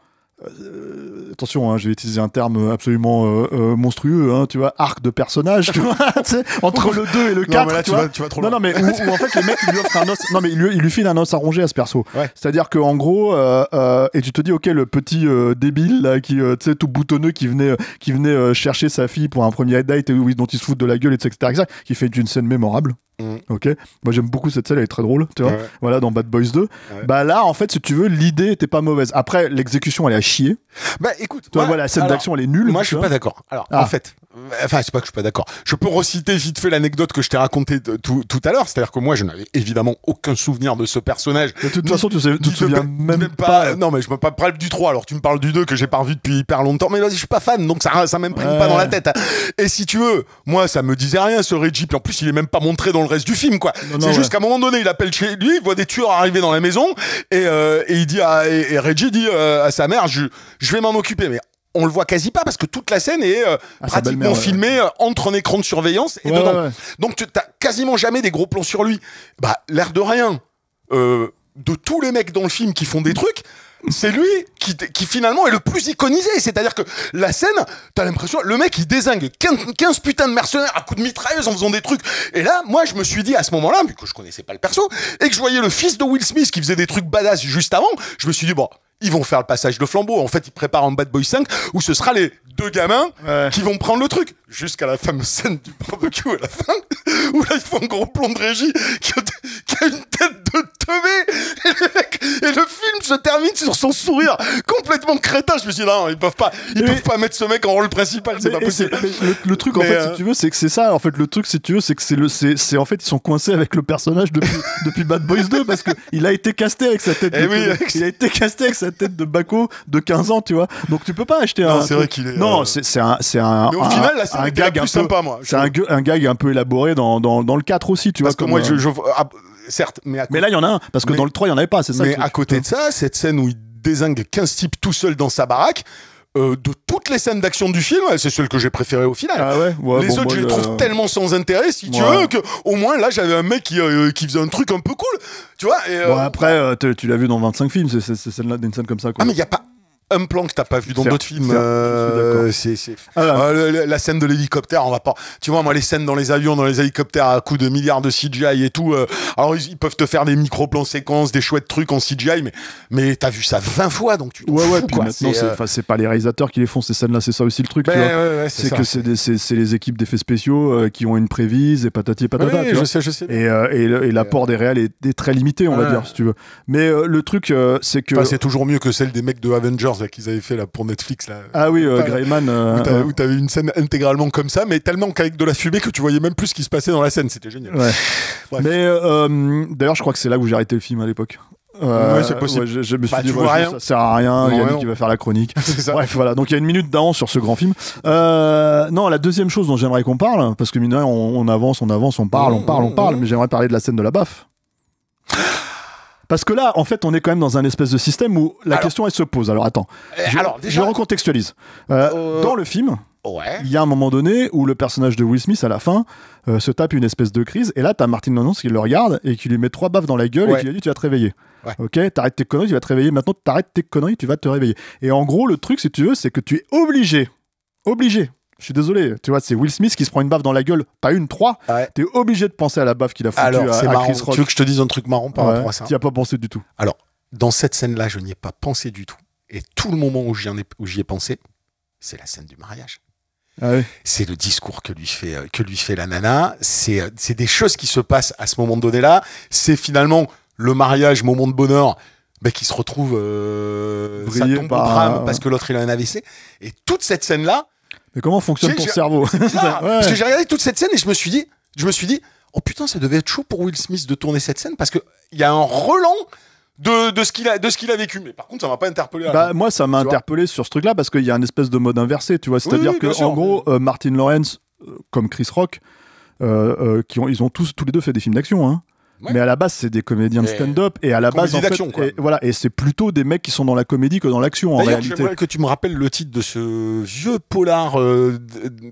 Euh, attention, hein, je vais utiliser un terme euh, absolument euh, monstrueux, hein, tu vois, arc de personnage, tu vois, *laughs* entre le 2 et le 4. Non, mais tu, vois, vas, trop non, non, mais en fait, le mec, il lui offre un os, non, mais il lui, un os à ronger à ce perso. C'est-à-dire qu'en gros, et tu te dis, ok, le petit débile, qui, tu sais, tout boutonneux, qui venait, qui venait chercher sa fille pour un premier date et, dont il se fout de la gueule, etc., etc., qui fait une scène mémorable. Mm. Ok, moi j'aime beaucoup cette scène, elle est très drôle, tu vois. Voilà, dans Bad Boys 2. Bah là, en fait, si tu veux, l'idée était pas mauvaise. Après, l'exécution, elle est à chier. Bah écoute, voilà, la scène d'action, elle est nulle. Moi, je suis pas d'accord. Alors, ah. en fait, Enfin, c'est pas que je suis pas d'accord. Je peux reciter vite fait l'anecdote que je t'ai racontée tout, tout, à l'heure. C'est-à-dire que moi, je n'avais évidemment aucun souvenir de ce personnage. De toute façon, tu, te souviens même, pas, euh, Non, mais je me parle du 3. Alors, tu me parles du 2 que j'ai pas revu depuis hyper longtemps. Mais vas-y, je suis pas fan, donc ça, ça m'imprime ouais. pas dans la tête. Hein. Et si tu veux, moi, ça me disait rien, ce Reggie. Puis en plus, il est même pas montré dans le reste du film, quoi. C'est juste qu'à un moment donné, il appelle chez lui, il voit des tueurs arriver dans la maison et, euh, et il dit à, et, Reggie dit euh, à sa mère, je, je vais m'en occuper. Mais on le voit quasi pas parce que toute la scène est euh, ah, pratiquement filmée euh, entre un écran de surveillance et dedans. Donc tu t'as quasiment jamais des gros plans sur lui. Bah l'air de rien. Euh, de tous les mecs dans le film qui font des trucs, c'est lui qui, finalement est le plus iconisé. C'est-à-dire que la scène, t'as l'impression, le mec il désingue 15, putains de mercenaires à coups de mitrailleuse en faisant des trucs. Et là, moi je me suis dit à ce moment-là, vu que je connaissais pas le perso, et que je voyais le fils de Will Smith qui faisait des trucs badass juste avant, je me suis dit, bon, ils vont faire le passage de flambeau. En fait, ils préparent en Bad Boy 5 où ce sera les deux gamins qui vont prendre le truc. Jusqu'à la fameuse scène du barbecue à la fin, où là, ils font un gros plomb de régie qui a, une tête de teubé sur son sourire complètement crétin. Je me suis dit, non, ils peuvent pas, ils peuvent pas mettre ce mec en rôle principal, c'est pas possible. Le, truc, en fait, euh, si tu veux, c'est que c'est ça. En fait, le truc, si tu veux, c'est que c'est le, c'est, en fait, ils sont coincés avec le personnage depuis, *laughs* depuis Bad Boys 2 parce que a été casté avec sa tête. Eh de, oui, Il a été casté avec sa tête de Baco de 15 ans, tu vois. Donc tu peux pas acheter un. c'est vrai qu'il est. Non, euh, c'est, un, c'est un. un, final, un gag un peu sympa, moi. C'est un, gag un peu élaboré dans, le 4 aussi, tu vois. Parce que moi, je, euh, ah, certes, mais là, il y en a un, parce que dans le 3, il n'y en avait pas, Mais à côté de ça, cette scène où il désingue 15 types tout seul dans sa baraque, euh, de toutes les scènes d'action du film, c'est celle que j'ai préférée au final. Ah les autres, je les trouve tellement sans intérêt, si tu veux, que au moins là, j'avais un mec euh, qui, faisait un truc un peu cool, tu vois. Et, euh, après, tu l'as vu dans 25 films, c'est celle-là d'une scène comme ça. Ah mais il y a pas un plan que t'as pas vu dans d'autres films. la scène de l'hélicoptère, on va pas. Tu vois, moi, les scènes dans les avions, dans les hélicoptères à coups de milliards de CGI et tout. Euh, alors, ils, peuvent te faire des micro-plans séquences, des chouettes trucs en CGI, mais, mais t'as vu ça 20 fois, donc tu. Ouais, ouais, puis maintenant, euh, c'est pas les réalisateurs qui les font, ces scènes-là, c'est ça aussi le truc. c'est que c'est les équipes d'effets spéciaux euh, qui ont une prévise et patati et patata. Et, l'apport des réels est, est, très limité, on va dire, si tu veux. Mais le truc, c'est que. c'est toujours mieux que celle des mecs de Avengers euh, qu'ils avaient fait là, pour Netflix. Là, ah oui, grayman euh, Greyman. Euh, où t'avais une scène intégralement comme ça, mais tellement qu'avec de la fumée que tu voyais même plus ce qui se passait dans la scène. C'était génial. Mais euh, d'ailleurs, je crois que c'est là où j'ai arrêté le film à l'époque. c'est possible. je, me suis bah, ça sert à rien. Yannick qui va faire la chronique. *laughs* voilà. Donc il y a une minute d'avance sur ce grand film. non, la deuxième chose dont j'aimerais qu'on parle, parce que mine on, on, avance, on avance, on parle, on parle, on parle, mm, mm, mais j'aimerais parler de la scène de la baffe. *laughs* Parce que là, en fait, on est quand même dans un espèce de système où la question, elle se pose. Alors attends, eh, je, recontextualise. Euh, euh, dans le film, il y a un moment donné où le personnage de Will Smith, à la fin, euh, se tape une espèce de crise. Et là, t'as Martin Lawrence qui le regarde et qui lui met trois baffes dans la gueule et qui lui dit Tu vas te réveiller. Ok, t'arrêtes tes conneries, tu vas te réveiller. Maintenant, t'arrêtes tes conneries, tu vas te réveiller. Et en gros, le truc, si tu veux, c'est que tu es obligé, obligé je suis désolé, tu vois, c'est Will Smith qui se prend une baffe dans la gueule, pas une, trois. tu T'es obligé de penser à la baffe qu'il a foutue à, Tu veux que je te dise un truc marrant par rapport à ça as pas pensé du tout. Alors, dans cette scène-là, je n'y ai pas pensé du tout. Et tout le moment où j'y ai, ai, pensé, c'est la scène du mariage. Ah c'est le discours que lui fait, euh, que lui fait la nana. Euh, c'est des choses qui se passent à ce moment donné-là. C'est finalement le mariage, moment de bonheur, bah, qui se retrouve euh, ça tombe parce que l'autre il a un AVC. Et toute cette scène-là, mais comment fonctionne ton cerveau *laughs* hein. Parce que j'ai regardé toute cette scène et je me suis dit, je me suis dit, oh putain, ça devait être chaud pour Will Smith de tourner cette scène parce que il y a un relan de, ce qu'il a de ce qu'il a vécu mais par contre ça m'a pas interpellé bah, moi ça m'a interpellé sur ce truc là parce qu'il y a une espèce de mode inversé tu vois c'est à dire que en gros euh, Martin Lawrence euh, comme Chris Rock euh, qui ont, ils ont tous tous les deux fait des films d'action hein. Mais à la base, c'est des comédiens de stand-up et à la base, en fait, Et, voilà, et c'est plutôt des mecs qui sont dans la comédie que dans l'action en réalité. que tu me rappelles le titre de ce vieux polar euh,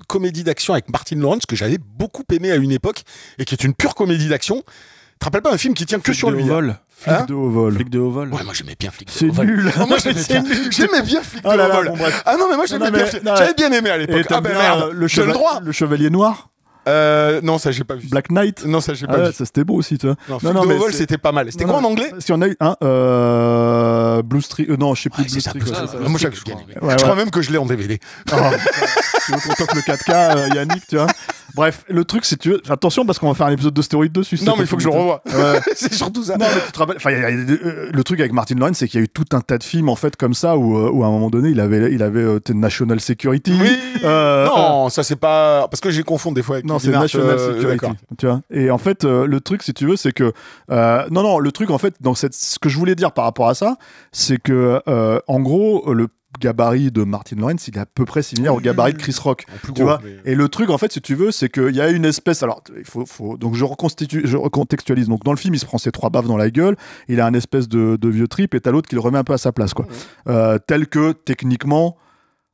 comédie d'action avec Martin Lawrence que j'avais beaucoup aimé à une époque et qui est une pure comédie d'action. Tu te rappelles pas un film qui tient que sur lui hein vol. Hein Flic de haut vol. Flic de haut vol. Ouais, moi j'aimais bien Flic de haut vol. Nul. Oh, moi *laughs* j'aimais bien, Flic de oh haut vol. ah non, mais moi j'aimais bien. J'avais bien aimé à l'époque. Ah ben euh, merde, le, cheval... Le Chevalier Noir. Euh, non, ça j'ai pas vu. Black Knight Non, ça j'ai pas ah vu. Ça c'était beau aussi, tu vois. Non, non, non c'était pas mal. C'était quoi en anglais Si on a eu un euh, Blue Street. Euh, non, je sais plus. Blue Street. Moi, je, crois. je crois même que je l'ai en DVD. Ah, *laughs* tu veux qu'on le 4K, euh, Yannick, tu vois Bref, le truc, c'est tu veux... attention parce qu'on va faire un épisode de stéroïdes dessus. Non, mais il faut que je le revoie. *laughs* c'est surtout ça. Non, mais tu te Enfin, euh, le truc avec Martin Lawrence, c'est qu'il y a eu tout un tas de films en fait comme ça où, euh, à un moment donné, il avait, il avait euh, National Security. Oui. non, ça c'est pas parce que j'ai confondu des fois. Avec non, c'est National Security. Tu vois. Et en fait, le truc, si tu veux, c'est que non, non, le truc en fait, dans cette, ce que je voulais dire par rapport à ça, c'est que en gros, le gabarit de Martin Lawrence, il est à peu près similaire au gabarit de Chris Rock. Tu vois euh. Et le truc, en fait, si tu veux, c'est qu'il y a une espèce. Alors, il faut, faut, donc je reconstitue, je recontextualise. Donc dans le film, il se prend ses trois baves dans la gueule. Il a un espèce de, vieux trip, et t'as l'autre qui le remet un peu à sa place, quoi. Euh, tel que techniquement.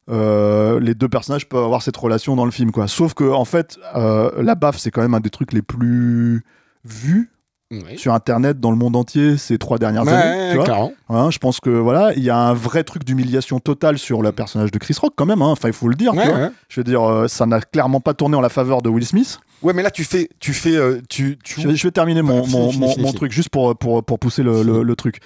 Euh, les deux personnages peuvent avoir cette relation dans le film quoi sauf que en fait la baffe c'est quand même un des trucs les plus vus sur Internet, dans le monde entier, ces trois dernières années. Hein, je pense que voilà, il y a un vrai truc d'humiliation totale sur le mm. personnage de Chris Rock quand même. Hein. il faut le dire. Je veux dire, euh, ça n'a clairement pas tourné en la faveur de Will Smith. Ouais, mais là, tu fais, tu fais, euh, tu, Je, vais terminer mon, mon, truc juste pour pour, pousser le, truc.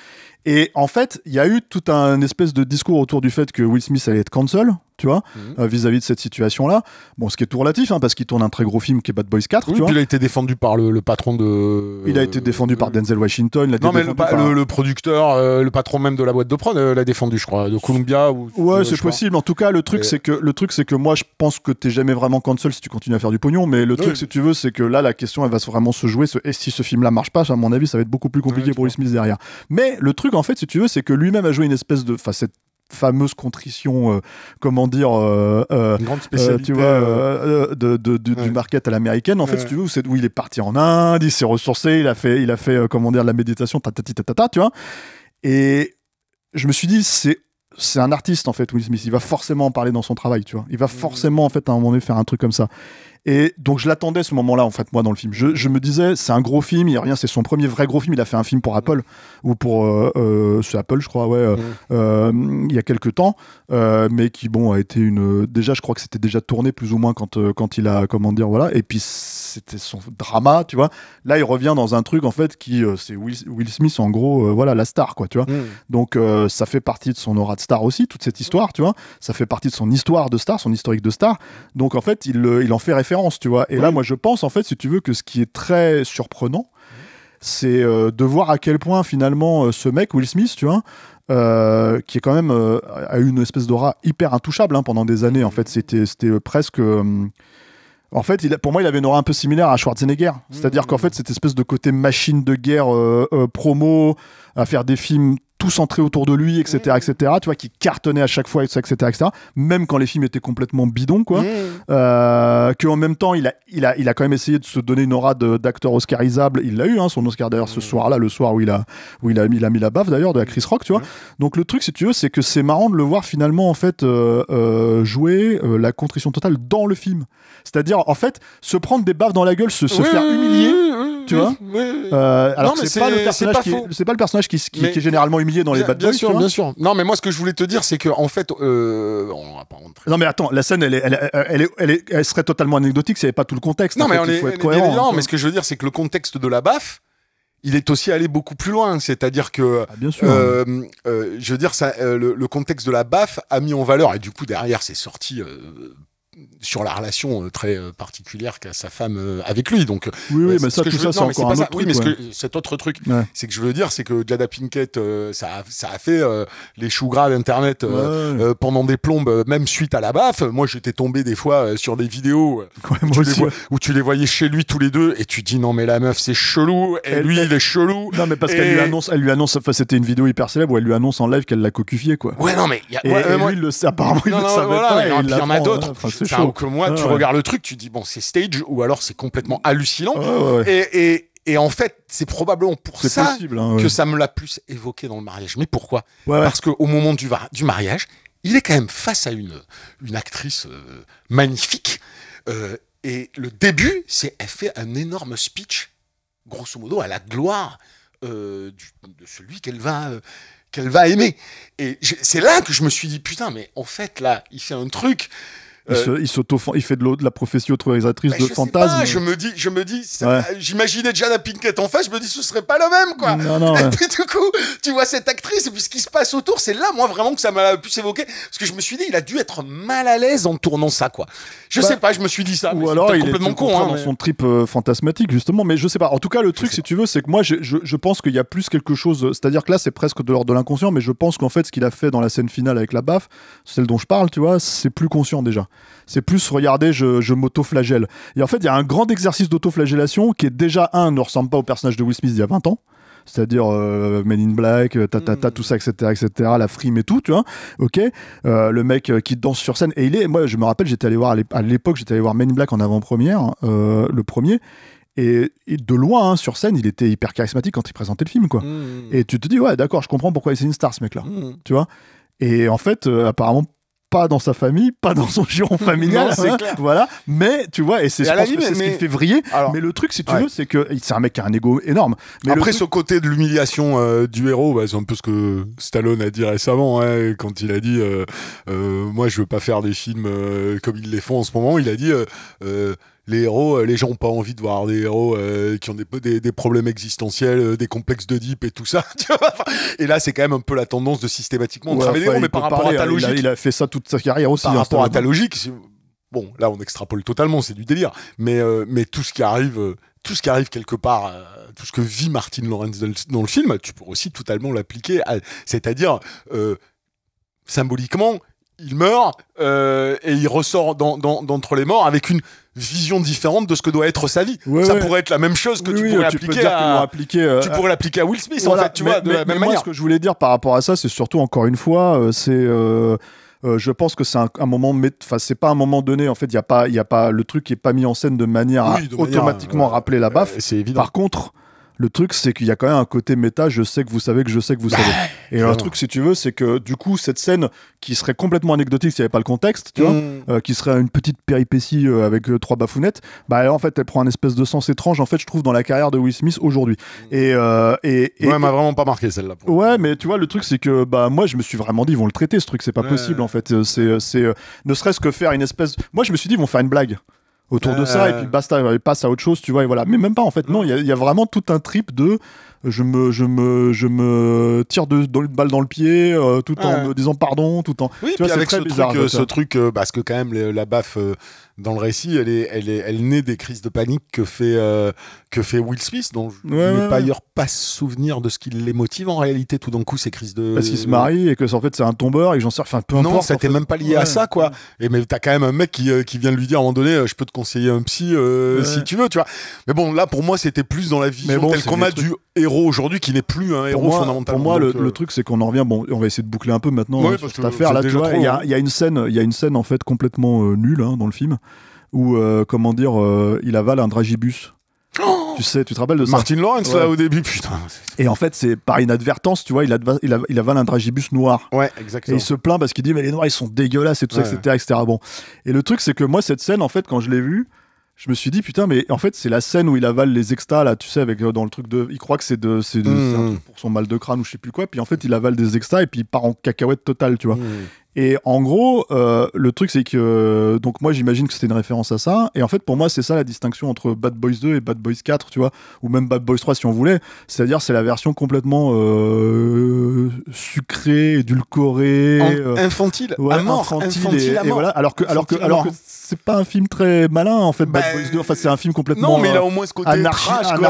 Et en fait, il y a eu tout un espèce de discours autour du fait que Will Smith allait être cancel tu vois, mhm. euh, vis-à-vis de cette situation-là. Bon, ce qui est tout relatif, hein, parce qu'il tourne un très gros film qui est Bad Boys 4. il a été défendu par le, patron de. Il a été défendu par euh, Denzel Washington. non, mais le, producteur, euh, le patron même de la boîte de prod l'a défendu, je crois, de Columbia. Ou, ouais, c'est possible. En tout cas, le truc, c'est que, que moi, je pense que t'es jamais vraiment seul si tu continues à faire du pognon. Mais le truc, si tu veux, c'est que là, la question, elle va vraiment se jouer. Ce... Et si ce film-là marche pas, à mon avis, ça va être beaucoup plus compliqué pour Will Smith derrière. Mais le truc, en fait, si tu veux, c'est que lui-même a joué une espèce de. Enfin, fameuse contrition, euh, comment dire, euh, euh, Une grande spécialité, tu vois, de, du market à l'américaine. En fait, si tu veux, c'est où il est parti en Inde, il s'est ressourcé, il a fait, il a fait, comment dire, la méditation, ta ta ta tu vois. Et je me suis dit, c'est c'est un artiste en fait, Will Smith. Il va forcément en parler dans son travail, tu vois. Il va mmh. forcément en fait à un moment donné faire un truc comme ça. Et donc je l'attendais ce moment-là, en fait, moi, dans le film. Je, me disais, c'est un gros film, il n'y a rien, c'est son premier vrai gros film. Il a fait un film pour Apple, ou pour euh, euh c'est Apple, je crois, ouais, euh, mm. euh, il y a quelques temps, mais qui, bon, a été une. Déjà, je crois que c'était déjà tourné plus ou moins quand, quand il a, comment dire, voilà. Et puis c'était son drama, tu vois. Là, il revient dans un truc, en fait, qui, c'est Will, Smith, en gros, voilà, la star, quoi, tu vois. Mm. Donc ça fait partie de son aura de star aussi, toute cette histoire, tu vois. Ça fait partie de son histoire de star, son historique de star. Donc en fait, il, il en fait référence tu vois. Et là, moi, je pense, en fait, si tu veux, que ce qui est très surprenant, c'est euh, de voir à quel point, finalement, euh, ce mec, Will Smith, tu vois, euh, qui est quand même a eu une espèce d'aura hyper intouchable hein, pendant des années. En fait, c'était presque. en fait, il a, pour moi, il avait une aura un peu similaire à Schwarzenegger. C'est-à-dire mmh. qu'en fait, cette espèce de côté machine de guerre promo, à faire des films tout centré autour de lui, etc., etc. Tu vois, qui cartonnait à chaque fois, etc., etc. Même quand les films étaient complètement bidons, quoi. Euh, que en même temps, il a, il a, il a quand même essayé de se donner une aura d'acteur oscarisable. Il l'a eu, hein, son Oscar d'ailleurs ce soir-là, le soir où il a, où il a, mis, a la baffe d'ailleurs de la Chris Rock, tu vois. Donc le truc, si tu veux, c'est que c'est marrant de le voir finalement en fait euh, euh, jouer la contrition totale dans le film. C'est-à-dire en fait se prendre des baffes dans la gueule, se faire humilier tu euh, alors c'est pas le personnage qui est, généralement humilié dans les Bad Boys. Bien sûr, Non, mais moi ce que je voulais te dire, c'est que en fait, euh, on va pas Non, mais attends, la scène, elle, est, elle, elle, serait totalement anecdotique s'il n'y avait pas tout le contexte. Non, mais on mais ce que je veux dire, c'est que le contexte de la baffe il est aussi allé beaucoup plus loin. C'est-à-dire que, ah, bien sûr. Euh, je veux dire, le, contexte de la baffe a mis en valeur, et du coup, derrière, c'est sorti sur la relation euh, très euh, particulière qu'a sa femme euh, avec lui. Donc, oui, oui, mais ça, tout ça, c'est encore un autre truc. Oui, mais cet autre truc, c'est que je veux dire, c'est que Jada Pinkett, ça, a fait les choux gras d'Internet pendant des plombes, même suite à la baffe. Moi, j'étais tombé des fois sur des vidéos *laughs* où, tu les voyais chez lui tous les deux et tu dis non, mais la meuf, c'est chelou et lui, il est chelou. Non, mais parce qu'elle lui annonce, elle lui annonce, enfin, c'était une vidéo hyper célèbre où elle lui annonce en live qu'elle l'a cocufié, quoi. Ouais, non, mais. Et lui, apparemment, il le savait pas. Il y en a d'autres. Donc euh, moi, ah, tu regardes le truc, tu dis bon, c'est stage ou alors c'est complètement hallucinant. Ah, et, en fait, c'est probablement pour ça hein, que ça me l'a plus évoqué dans le mariage. Mais pourquoi Parce qu'au moment du, du mariage, il est quand même face à une, une actrice euh, magnifique. Euh, et le début, c'est elle fait un énorme speech, grosso modo, à la gloire de celui qu'elle va qu'elle va aimer. Et c'est là que je me suis dit, putain, mais en fait, là, il fait un truc euh, il, fait de, la prophétie autorisatrice de je fantasme. je me dis, je me dis, j'imaginais déjà la Pinkett en face, je me dis ce serait pas le même quoi. et puis du coup, tu vois cette actrice et puis ce qui se passe autour, c'est là moi vraiment que ça m'a plus évoqué parce que je me suis dit il a dû être mal à l'aise en tournant ça quoi. Je bah, sais pas, je me suis dit ça. Ou alors est il complètement con hein, dans son trip euh, fantasmatique justement, mais je sais pas. En tout cas le truc si tu veux, c'est que moi je, je pense qu'il y a plus quelque chose, c'est-à-dire que là c'est presque de l'ordre de l'inconscient, mais je pense qu'en fait ce qu'il a fait dans la scène finale avec la baffe, celle dont je parle, tu vois, c'est plus conscient déjà. C'est plus, regardez, je, je m'auto-flagelle. Et en fait, il y a un grand exercice d'auto-flagellation qui est déjà, un, ne ressemble pas au personnage de Will Smith il y a 20 ans c'est-à-dire euh, Men in Black, euh, ta, ta, ta, mm. tout ça, etc., etc., la frime et tout, tu vois. Ok, euh, le mec qui danse sur scène. Et il est, moi, je me rappelle, j'étais allé voir à l'époque, j'étais allé voir Men in Black en avant-première, le premier. Et, de loin, hein, sur scène, il était hyper charismatique quand il présentait le film, quoi. Mm. Et tu te dis, ouais, d'accord, je comprends pourquoi il c'est une star, ce mec-là, mm. tu vois. Et en fait, apparemment, pas dans sa famille, pas dans son giron *laughs* familial. Hein. voilà. Mais tu vois, et c'est ce, qui mais... fait vriller. mais le truc, si tu veux, c'est que c'est un mec qui a un ego énorme. Mais Après, ce côté de l'humiliation euh, du héros, bah, c'est un peu ce que Stallone a dit récemment hein, quand il a dit euh, euh, Moi, je veux pas faire des films comme ils les font en ce moment. Il a dit les héros, euh, les gens n'ont pas envie de voir des héros euh, qui ont des, problèmes existentiels, euh, des complexes de et tout ça. *laughs* et là, c'est quand même un peu la tendance de systématiquement travailler mais par rapport à ta hein, logique. Il a, fait ça toute sa carrière aussi. Par hein, rapport à ta logique, bon, là, on extrapole totalement, c'est du délire. Mais, mais tout ce qui arrive. tout ce qui arrive quelque part, tout ce que vit Martin Lorenz dans le film, tu peux aussi totalement l'appliquer, c'est-à-dire symboliquement, il meurt euh, et il ressort dans, dans, d'entre les morts avec une vision différente de ce que doit être sa vie. ça pourrait être la même chose que tu pourrais appliquer, euh, l'appliquer à Will Smith en fait, de la même manière. ce que je voulais dire par rapport à ça, c'est surtout encore une fois, euh, c'est je pense que c'est un, moment, enfin c'est pas un moment donné. En fait, il y a pas, il y a pas le truc qui est pas mis en scène de manière à automatiquement rappeler la baffe. c'est Par contre, le truc, c'est qu'il y a quand même un côté méta, je sais que vous savez que je sais que vous savez. Et le truc, si tu veux, c'est que du coup, cette scène qui serait complètement anecdotique s'il n'y avait pas le contexte, mm. euh, qui serait une petite péripétie euh, avec euh, trois bafounettes, bah en fait, elle prend un espèce de sens étrange, en fait, je trouve, dans la carrière de Will Smith aujourd'hui. Mm. Et, et, et, m'a vraiment pas marqué celle-là. Ouais, mais tu vois, le truc, c'est que bah moi, je me suis vraiment dit, ils vont le traiter, ce truc, c'est pas possible, en fait. C'est, c'est, ne serait-ce que faire une espèce. Moi, je me suis dit, ils vont faire une blague autour de ça et puis euh. basta il passe à autre chose tu vois et voilà mais même pas en fait non il y, a vraiment tout un trip de je me je me je me tire de, balle dans le pied euh, tout en me disant pardon tout en oui, tu vois, ce, truc, euh, ce truc parce que quand même la baffe dans le récit, elle, est, elle, elle naît des crises de panique que fait, euh, que fait Will Smith, dont je n'ai pas ailleurs pas souvenir de ce qui les motive en réalité, tout d'un coup, ces crises de. Parce qu'ils se marient et que en fait, c'est un tombeur et j'en sers. Enfin, peu non, importe. Non, ça n'était même pas lié à ça, quoi. Et mais t'as quand même un mec qui, euh, qui, vient de lui dire à un moment donné, euh, je peux te conseiller un psy si tu veux, tu vois. Mais bon, là, pour moi, c'était plus dans la vision bon, telle qu'on a du héros aujourd'hui qui n'est plus un héros fondamental. Pour moi, le, truc, c'est qu'on en revient. Bon, on va essayer de boucler un peu maintenant hein, cette affaire. Là, tu vois, hein. il y a une scène, il y a une scène en fait complètement nulle hein, dans le film où, euh, comment dire, euh, il avale un dragibus. Oh tu sais, tu te rappelles de ça Martin Lawrence là au début, putain. Et en fait, c'est par inadvertance, tu vois, il, il, avale un dragibus noir. Ouais, exactement. Et il se plaint parce qu'il dit mais les noirs ils sont dégueulasses et tout ça, etc., etc. Bon. Et le truc c'est que moi cette scène en fait quand je l'ai vue, je me suis dit putain mais en fait c'est la scène où il avale les extas là, tu sais avec euh, dans le truc de, il croit que c'est de, c'est mmh. pour son mal de crâne ou je sais plus quoi, puis en fait il avale des extas et puis il part en cacahuète totale, tu vois. Mmh. Et en gros, euh, le truc, c'est que. Euh, donc, moi, j'imagine que c'était une référence à ça. Et en fait, pour moi, c'est ça la distinction entre Bad Boys 2 et Bad Boys 4, tu vois, ou même Bad Boys 3 si on voulait. C'est-à-dire, c'est la version complètement euh, sucrée, édulcorée. Euh, infantile, ouais, infantile, et, voilà, alors que, alors que, alors que c'est pas un film très malin, en fait, Bad bah, Boys 2. Enfin, c'est un film complètement. Non, mais il euh, au moins ce côté trash,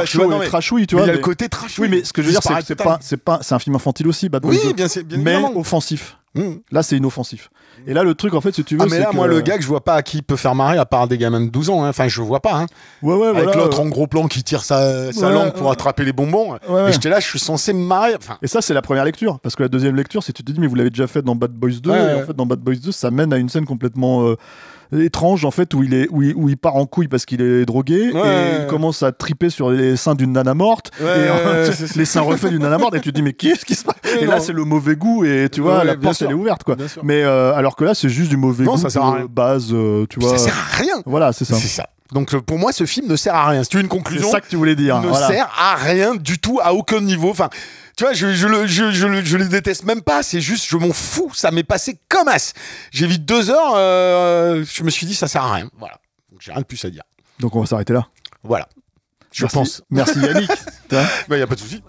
trashouille, tu vois. a le côté trashouille. Oui, mais ce que je veux dire, c'est que c'est pas, c'est pas, c'est un film infantile aussi, Bad Boys oui, 2. Bien, bien mais offensif. Mmh. Là, c'est inoffensif. Mmh. Et là, le truc, en fait, si tu veux. Ah, mais là, moi, le gars je vois pas à qui peut faire marrer, à part des gamins de 12 ans, hein. enfin, je vois pas. Hein. Ouais, ouais, Avec l'autre en gros plan qui tire sa, sa langue pour attraper les bonbons. Et j'étais là, je suis censé me marrer. Et ça, c'est la première lecture. Parce que la deuxième lecture, c'est tu te dis, mais vous l'avez déjà fait dans Bad Boys 2, et en fait, dans Bad Boys 2, ça mène à une scène complètement. Euh, étrange en fait où il est où il, il part en couille parce qu'il est drogué et il commence à triper sur les seins d'une nana morte et euh, les seins refaits d'une nana morte et tu te dis mais qu'est-ce qui se passe et là c'est le mauvais goût et tu vois la porte elle est ouverte quoi mais euh, alors que là c'est juste du mauvais goût ça base euh, tu vois ça sert à rien voilà c'est ça c'est ça donc euh, pour moi, ce film ne sert à rien. C'est une conclusion. C'est ça que tu voulais dire. Ne sert à rien du tout, à aucun niveau. Enfin, tu vois, je, le, je, je, je les déteste même pas. C'est juste, je m'en fous. Ça m'est passé comme as. J'ai vu deux heures. Euh, je me suis dit, ça sert à rien. Voilà. J'ai rien de plus à dire. Donc on va s'arrêter là. Voilà. Je pense. Merci Yannick. *laughs* Il hein n'y bah, a pas de souci.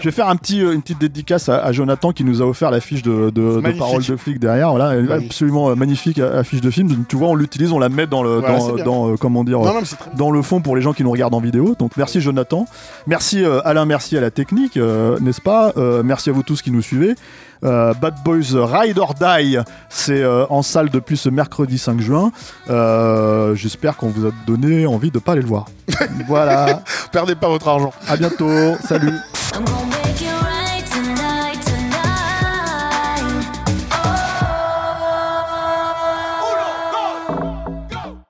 Je vais faire un petit, euh, une petite dédicace à, Jonathan qui nous a offert l'affiche de, de parole de flic derrière. Voilà, absolument euh, magnifique euh, affiche de film. Tu vois, on l'utilise, on la met dans le, dans, comment dire, dans le fond pour les gens qui nous regardent en vidéo. Donc merci Jonathan, merci Alain, merci à la technique, n'est-ce pas Merci à vous tous qui nous suivez. Euh, Bad Boys Ride or Die, c'est euh, en salle depuis ce mercredi 5 juin. Euh, j'espère qu'on vous a donné envie de pas aller le voir. *laughs* voilà. Perdez pas votre argent. À bientôt. Salut.